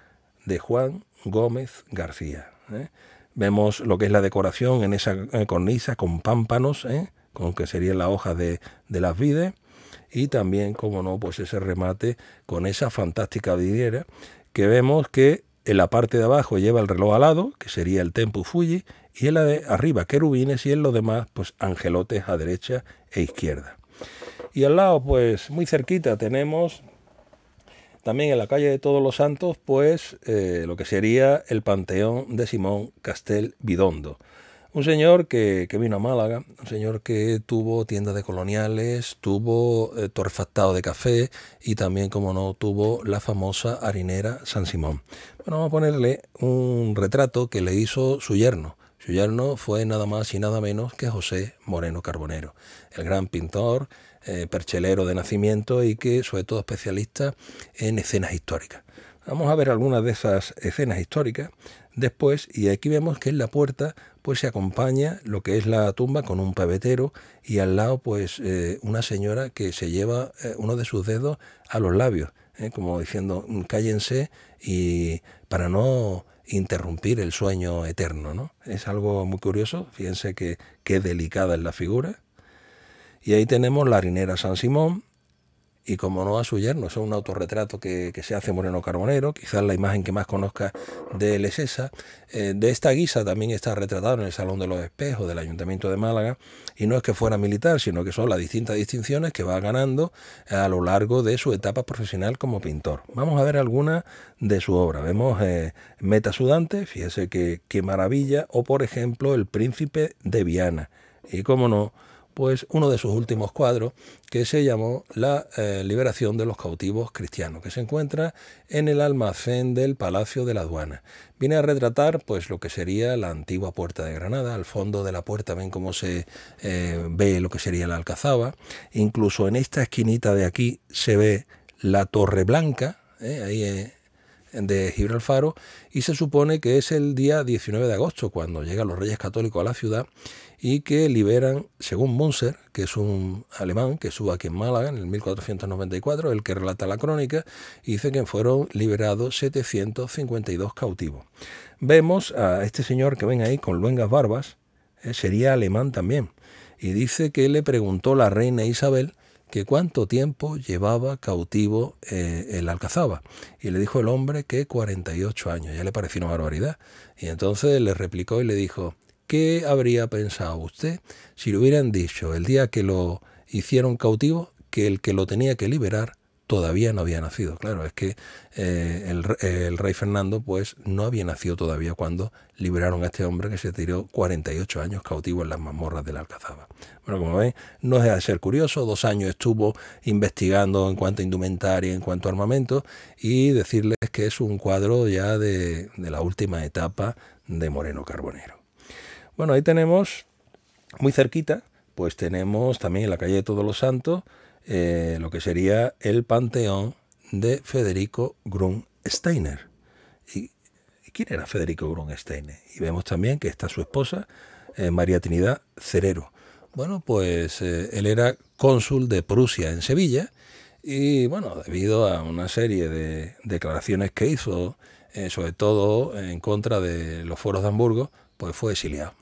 de Juan Gómez García. ¿eh? Vemos lo que es la decoración en esa eh, cornisa con pámpanos, ¿eh? con que serían las hojas de, las vides. Y también, como no, pues ese remate con esa fantástica vidriera que vemos que en la parte de abajo lleva el reloj alado, que sería el Tempu Fuji, y en la de arriba querubines y en los demás pues angelotes a derecha e izquierda. Y al lado, pues muy cerquita tenemos también en la calle de Todos los Santos, pues eh, lo que sería el Panteón de Simón Castel Vidondo. Un señor que, vino a Málaga, un señor que tuvo tiendas de coloniales, tuvo eh, de café y también, como no, tuvo la famosa harinera San Simón. Bueno, vamos a ponerle un retrato que le hizo su yerno. Su yerno fue nada más y nada menos que José Moreno Carbonero, el gran pintor, eh, perchelero de nacimiento y que sobre todo especialista en escenas históricas. Vamos a ver algunas de esas escenas históricas después y aquí vemos que en la puerta pues se acompaña lo que es la tumba con un pavetero y al lado pues eh, una señora que se lleva eh, uno de sus dedos a los labios, como diciendo mm, cállense y para no interrumpir el sueño eterno, ¿no? Es algo muy curioso, fíjense que qué delicada es la figura, y ahí tenemos la harinera San Simón y, como no, a su yerno. es un autorretrato que, se hace Moreno Carbonero, quizás la imagen que más conozca de él es esa. Eh, de esta guisa también está retratado en el Salón de los Espejos del Ayuntamiento de Málaga y no es que fuera militar, sino que son las distintas distinciones que va ganando a lo largo de su etapa profesional como pintor. Vamos a ver alguna de su obra. Vemos eh, Meta Sudante, fíjese que, qué maravilla, o por ejemplo El Príncipe de Viana. Y, como no, pues uno de sus últimos cuadros que se llamó La eh, liberación de los cautivos cristianos, que se encuentra en el almacén del Palacio de la Aduana. Viene a retratar pues lo que sería la antigua puerta de Granada, al fondo de la puerta ven cómo se eh, ve lo que sería la alcazaba, incluso en esta esquinita de aquí se ve la Torre Blanca, eh, ahí de Gibraltar y se supone que es el día 19 de agosto cuando llegan los reyes católicos a la ciudad y que liberan, según Munzer, que es un alemán que suba aquí en Málaga en el 1494, el que relata la crónica, dice que fueron liberados 752 cautivos. Vemos a este señor que ven ahí con luengas barbas, eh, sería alemán también, y dice que le preguntó la reina Isabel que cuánto tiempo llevaba cautivo eh, el Alcazaba. Y le dijo el hombre que 48 años, ya le pareció una barbaridad. Y entonces le replicó y le dijo, ¿Qué habría pensado usted si le hubieran dicho el día que lo hicieron cautivo que el que lo tenía que liberar todavía no había nacido. Claro, es que eh, el, rey Fernando pues no había nacido todavía cuando liberaron a este hombre que se tiró 48 años cautivo en las mazmorras de la Alcazaba. Bueno, como ven, no es de ser curioso, dos años estuvo investigando en cuanto a indumentaria, en cuanto a armamento, y decirles que es un cuadro ya de la última etapa de Moreno Carbonero. Bueno, ahí tenemos, muy cerquita, pues tenemos también en la calle de Todos los Santos eh, lo que sería el panteón de Federico Grunsteiner. ¿Y quién era Federico Grunsteiner? Y vemos también que está su esposa, eh, María Trinidad Cerero. Bueno, pues eh, él era cónsul de Prusia en Sevilla y bueno, debido a una serie de declaraciones que hizo, sobre todo en contra de los foros de Hamburgo, pues fue exiliado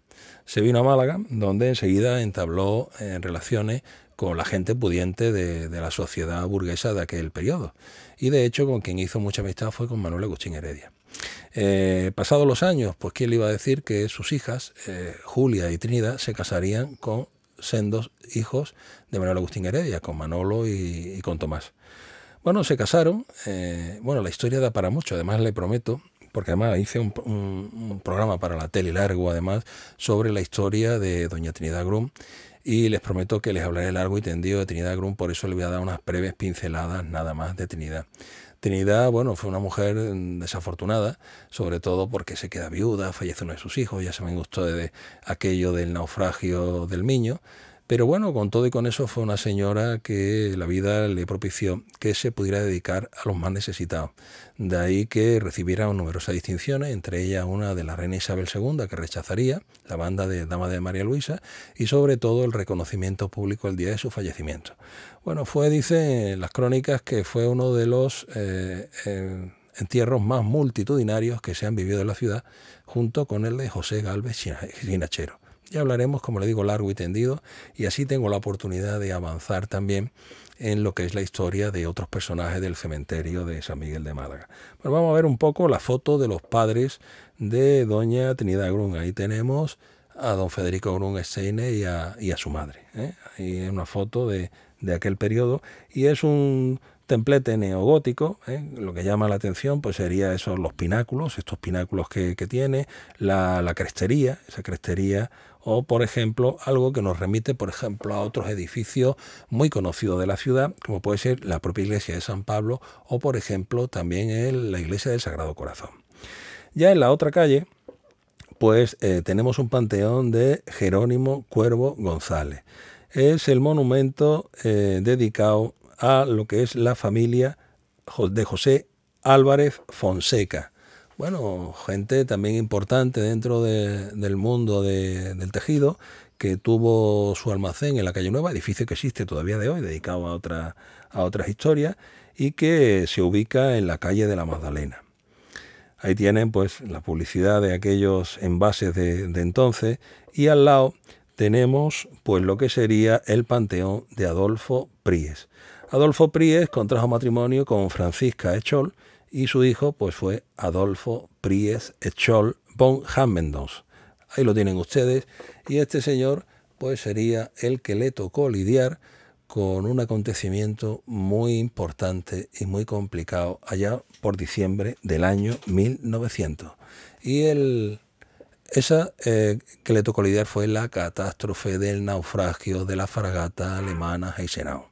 se vino a Málaga, donde enseguida entabló eh, relaciones con la gente pudiente de, la sociedad burguesa de aquel periodo. Y de hecho, con quien hizo mucha amistad fue con Manuel Agustín Heredia. Eh, pasados los años, pues quién le iba a decir que sus hijas, eh, Julia y Trinidad, se casarían con sendos hijos de Manuel Agustín Heredia, con Manolo y, con Tomás. Bueno, se casaron. bueno, la historia da para mucho. Además, le prometo porque además hice un, programa para la tele largo, además, sobre la historia de Doña Trinidad Grum y les prometo que les hablaré largo y tendido de Trinidad Grum, por eso les voy a dar unas breves pinceladas nada más de Trinidad. Trinidad, bueno, fue una mujer mm, desafortunada, sobre todo porque se queda viuda, fallece uno de sus hijos, ya se me gustó de aquello del naufragio del niño, pero bueno, con todo y con eso fue una señora que la vida le propició que se pudiera dedicar a los más necesitados. De ahí que recibiera numerosas distinciones, entre ellas una de la reina Isabel II, que rechazaría, la banda de Dama de María Luisa, y sobre todo el reconocimiento público el día de su fallecimiento. Bueno, fue, dicen las crónicas, que fue uno de los... Eh, eh, entierros más multitudinarios que se han vivido en la ciudad, junto con el de José Galvez Ginachero. Ya hablaremos, como le digo, largo y tendido, y así tengo la oportunidad de avanzar también en lo que es la historia de otros personajes del cementerio de San Miguel de Málaga. Pues vamos a ver un poco la foto de los padres de doña Trinidad Grun. Ahí tenemos a don Federico Grun y a, su madre. ¿eh? Ahí es una foto de, de aquel periodo y es un templete neogótico, ¿eh? lo que llama la atención pues sería esos los pináculos, estos pináculos que, que tiene, la, la crestería, esa crestería o por ejemplo algo que nos remite por ejemplo a otros edificios muy conocidos de la ciudad como puede ser la propia iglesia de San Pablo o por ejemplo también la iglesia del Sagrado Corazón. Ya en la otra calle pues eh, tenemos un panteón de Jerónimo Cuervo González. Es el monumento eh, dedicado a lo que es la familia de José Álvarez Fonseca bueno, gente también importante dentro del mundo del tejido que tuvo su almacén en la calle Nueva, edificio que existe todavía de hoy, dedicado a, otras historias, y que se ubica en la calle de la Magdalena. Ahí tienen pues la publicidad de aquellos envases de, de entonces y al lado tenemos pues lo que sería el panteón de Adolfo Pries. Adolfo Pries contrajo matrimonio con Francisca Echol, y su hijo pues fue Adolfo Pries Scholl von Hammendons. Ahí lo tienen ustedes y este señor pues sería el que le tocó lidiar con un acontecimiento muy importante y muy complicado allá por diciembre del año 1900. Y el, esa eh, que le tocó lidiar fue la catástrofe del naufragio de la fragata alemana Heisenau.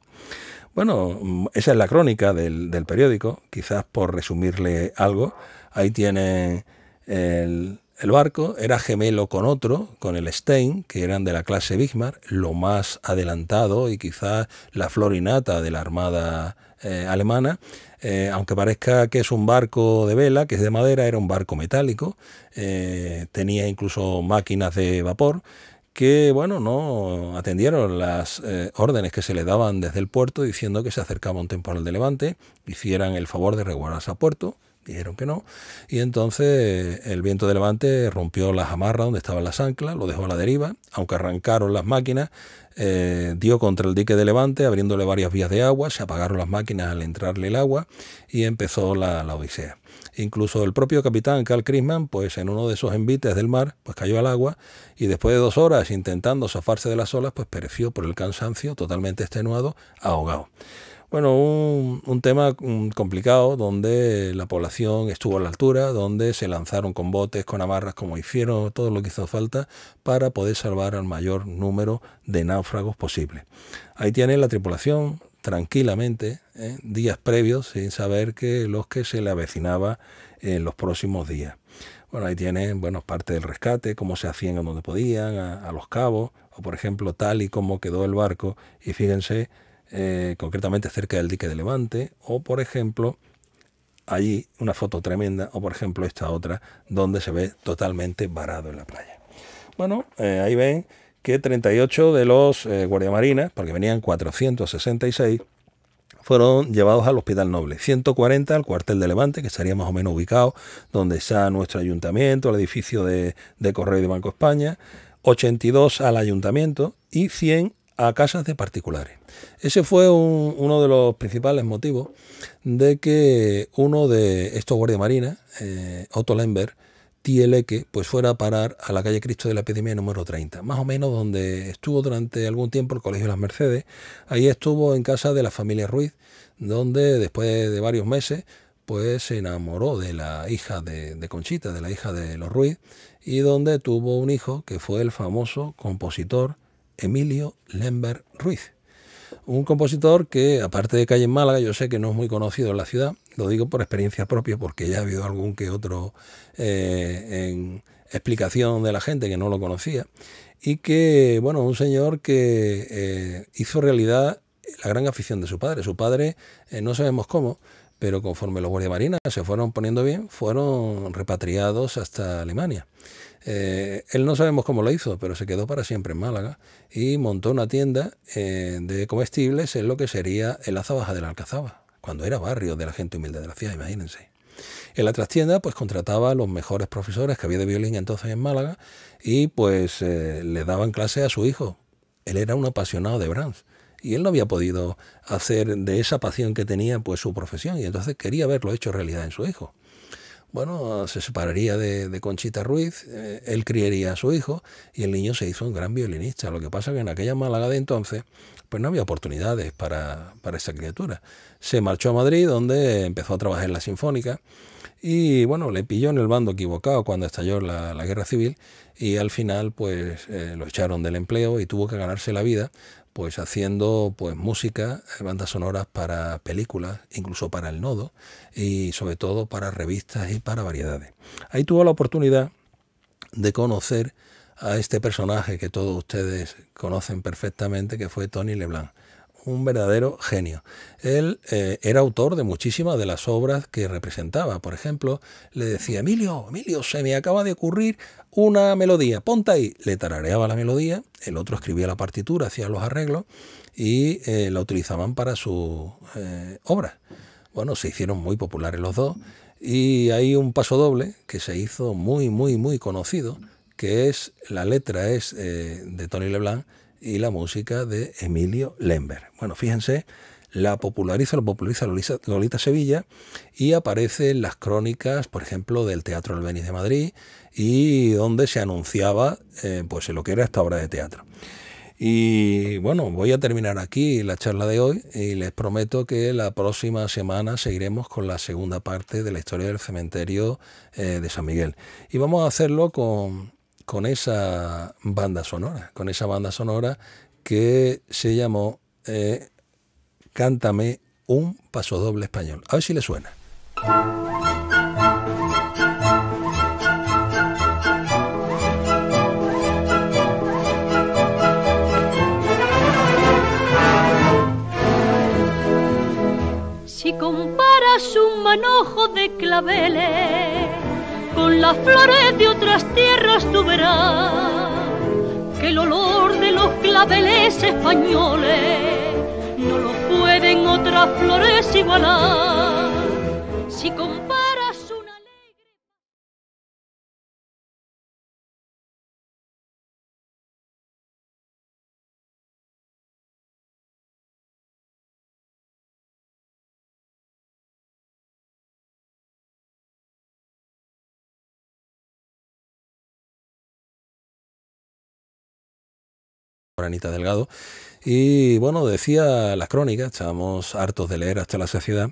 Bueno, mm, esa es la crónica del, periódico, quizás por resumirle algo. Ahí tiene el, barco, era gemelo con otro, con el Stein, que eran de la clase Bismarck, lo más adelantado y quizás la florinata de la Armada eh, alemana. Eh, aunque parezca que es un barco de vela, que es de madera, era un barco metálico, eh, tenía incluso máquinas de vapor que bueno, no atendieron las eh, órdenes que se le daban desde el puerto diciendo que se acercaba un temporal de levante, hicieran el favor de resguardarse a puerto, dijeron que no, y entonces el viento de levante rompió las amarras donde estaban las anclas, lo dejó a la deriva, aunque arrancaron las máquinas, eh, dio contra el dique de levante, abriéndole varias vías de agua, se apagaron las máquinas al entrarle el agua y empezó la, la odisea. Incluso el propio capitán Carl Chrisman, pues en uno de esos envites del mar, pues cayó al agua y después de dos horas intentando zafarse de las olas, pues pereció por el cansancio, totalmente extenuado, ahogado. Bueno, un, tema mm, complicado donde la población estuvo a la altura, donde se lanzaron con botes, con amarras, como hicieron, todo lo que hizo falta para poder salvar al mayor número de náufragos posible. Ahí tiene la tripulación tranquilamente ¿eh? días previos sin saber que los que se le avecinaba en los próximos días. Bueno, ahí tienen bueno, parte del rescate, cómo se hacían donde podían, a, los cabos, o por ejemplo tal y como quedó el barco, y fíjense eh, concretamente cerca del dique de Levante, o por ejemplo allí una foto tremenda, o por ejemplo esta otra, donde se ve totalmente varado en la playa. Bueno, eh, ahí ven que 38 de los guardia eh, guardiamarinas, porque venían 466, fueron llevados al Hospital Noble, 140 al cuartel de Levante, que estaría más o menos ubicado donde está nuestro ayuntamiento, el edificio de, de Correo de Banco España, 82 al ayuntamiento y 100 a casas de particulares. Ese fue uno de los principales motivos de que uno de estos guardiamarinas, marinas, eh, Otto Lemberg, Tieleque, pues fuera a parar a la calle Cristo de la Epidemia número 30, más o menos donde estuvo durante algún tiempo el Colegio de las Mercedes. Ahí estuvo en casa de la familia Ruiz, donde después de varios meses pues se enamoró de la hija de, Conchita, de la hija de los Ruiz, y donde tuvo un hijo que fue el famoso compositor Emilio Lember Ruiz. Un compositor que, aparte de calle en Málaga, yo sé que no es muy conocido en la ciudad, lo digo por experiencia propia, porque ya ha habido algún que otro eh, en explicación de la gente que no lo conocía, y que, bueno, un señor que eh, hizo realidad la gran afición de su padre. Su padre, eh, no sabemos cómo, pero conforme los guardiamarinas se fueron poniendo bien, fueron repatriados hasta Alemania. Eh, él no sabemos cómo lo hizo, pero se quedó para siempre en Málaga y montó una tienda eh, de comestibles en lo que sería el Azabaja de la Alcazaba, cuando era barrio de la gente humilde de la ciudad, imagínense. En la trastienda, pues contrataba a los mejores profesores que había de violín entonces en Málaga y pues eh, le daban clase a su hijo. Él era un apasionado de Brahms y él no había podido hacer de esa pasión que tenía pues su profesión y entonces quería verlo hecho realidad en su hijo bueno, se separaría de, Conchita Ruiz, eh, él criaría a su hijo y el niño se hizo un gran violinista. Lo que pasa que en aquella Málaga de entonces, pues no había oportunidades para, para esa criatura. Se marchó a Madrid, donde empezó a trabajar en la Sinfónica y bueno, le pilló en el bando equivocado cuando estalló la, guerra civil y al final pues eh, lo echaron del empleo y tuvo que ganarse la vida pues haciendo pues música, eh, bandas sonoras para películas, incluso para el nodo y sobre todo para revistas y para variedades. Ahí tuvo la oportunidad de conocer a este personaje que todos ustedes conocen perfectamente, que fue Tony Leblanc un verdadero genio. Él eh, era autor de muchísimas de las obras que representaba. Por ejemplo, le decía, Emilio, Emilio, se me acaba de ocurrir una melodía, ponte ahí. Le tarareaba la melodía, el otro escribía la partitura, hacía los arreglos y eh, la utilizaban para su eh, obra... Bueno, se hicieron muy populares los dos y hay un paso doble que se hizo muy, muy, muy conocido, que es la letra es eh, de Tony Leblanc y la música de Emilio Lember. Bueno, fíjense la populariza, la populariza Lolita, Sevilla y aparece en las crónicas, por ejemplo, del Teatro Albeniz de Madrid y donde se anunciaba eh, pues lo que era esta obra de teatro. Y bueno, voy a terminar aquí la charla de hoy y les prometo que la próxima semana seguiremos con la segunda parte de la historia del cementerio eh, de San Miguel. Y vamos a hacerlo con, con esa banda sonora, con esa banda sonora que se llamó eh, Cántame un paso doble español. A ver si le suena. Si comparas un manojo de claveles con las flores de otras tierras, tú verás que el olor de los claveles españoles no lo pueden otras flores igualar. Si Anita Delgado. Y bueno, decía las crónicas, estábamos hartos de leer hasta la saciedad,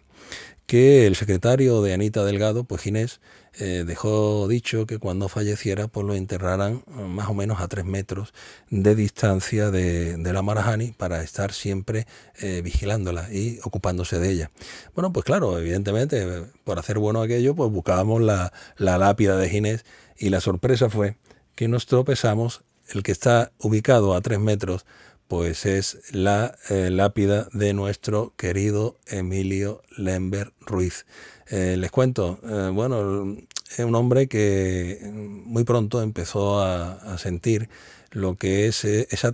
que el secretario de Anita Delgado, pues Ginés, eh, dejó dicho que cuando falleciera, pues lo enterraran más o menos a tres metros de distancia de, la Marajani para estar siempre eh, vigilándola y ocupándose de ella. Bueno, pues claro, evidentemente, por hacer bueno aquello, pues buscábamos la, la lápida de Ginés y la sorpresa fue que nos tropezamos el que está ubicado a tres metros, pues es la eh, lápida de nuestro querido Emilio Lember Ruiz. Eh, les cuento, eh, bueno, es un hombre que muy pronto empezó a, sentir lo que es ese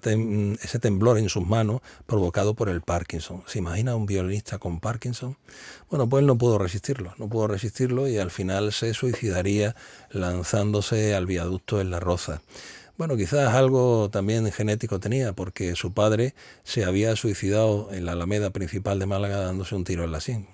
temblor en sus manos provocado por el Parkinson. ¿Se imagina un violinista con Parkinson? Bueno, pues él no pudo resistirlo, no pudo resistirlo y al final se suicidaría lanzándose al viaducto en La Roza. Bueno, quizás algo también genético tenía, porque su padre se había suicidado en la alameda principal de Málaga dándose un tiro en la sien.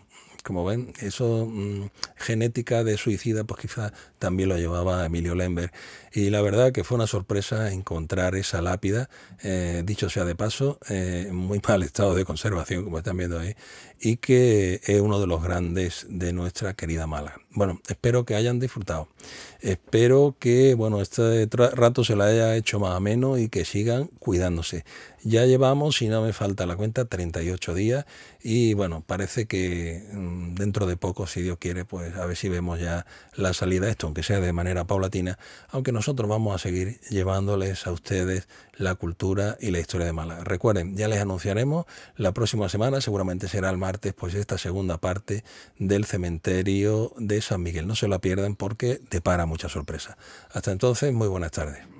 Como ven, eso mm, genética de suicida, pues quizás también lo llevaba Emilio Lemberg. Y la verdad que fue una sorpresa encontrar esa lápida, eh, dicho sea de paso, eh, en muy mal estado de conservación, como están viendo ahí, y que es uno de los grandes de nuestra querida Mala Bueno, espero que hayan disfrutado. Espero que bueno, este rato se la haya hecho más ameno y que sigan cuidándose. Ya llevamos, si no me falta la cuenta, 38 días y bueno, parece que mm, dentro de poco, si Dios quiere, pues a ver si vemos ya la salida de esto, aunque sea de manera paulatina, aunque nosotros vamos a seguir llevándoles a ustedes la cultura y la historia de Mala, Recuerden, ya les anunciaremos, la próxima semana seguramente será el más pues esta segunda parte del cementerio de San Miguel. No se la pierdan porque te para mucha sorpresa. Hasta entonces, muy buenas tardes.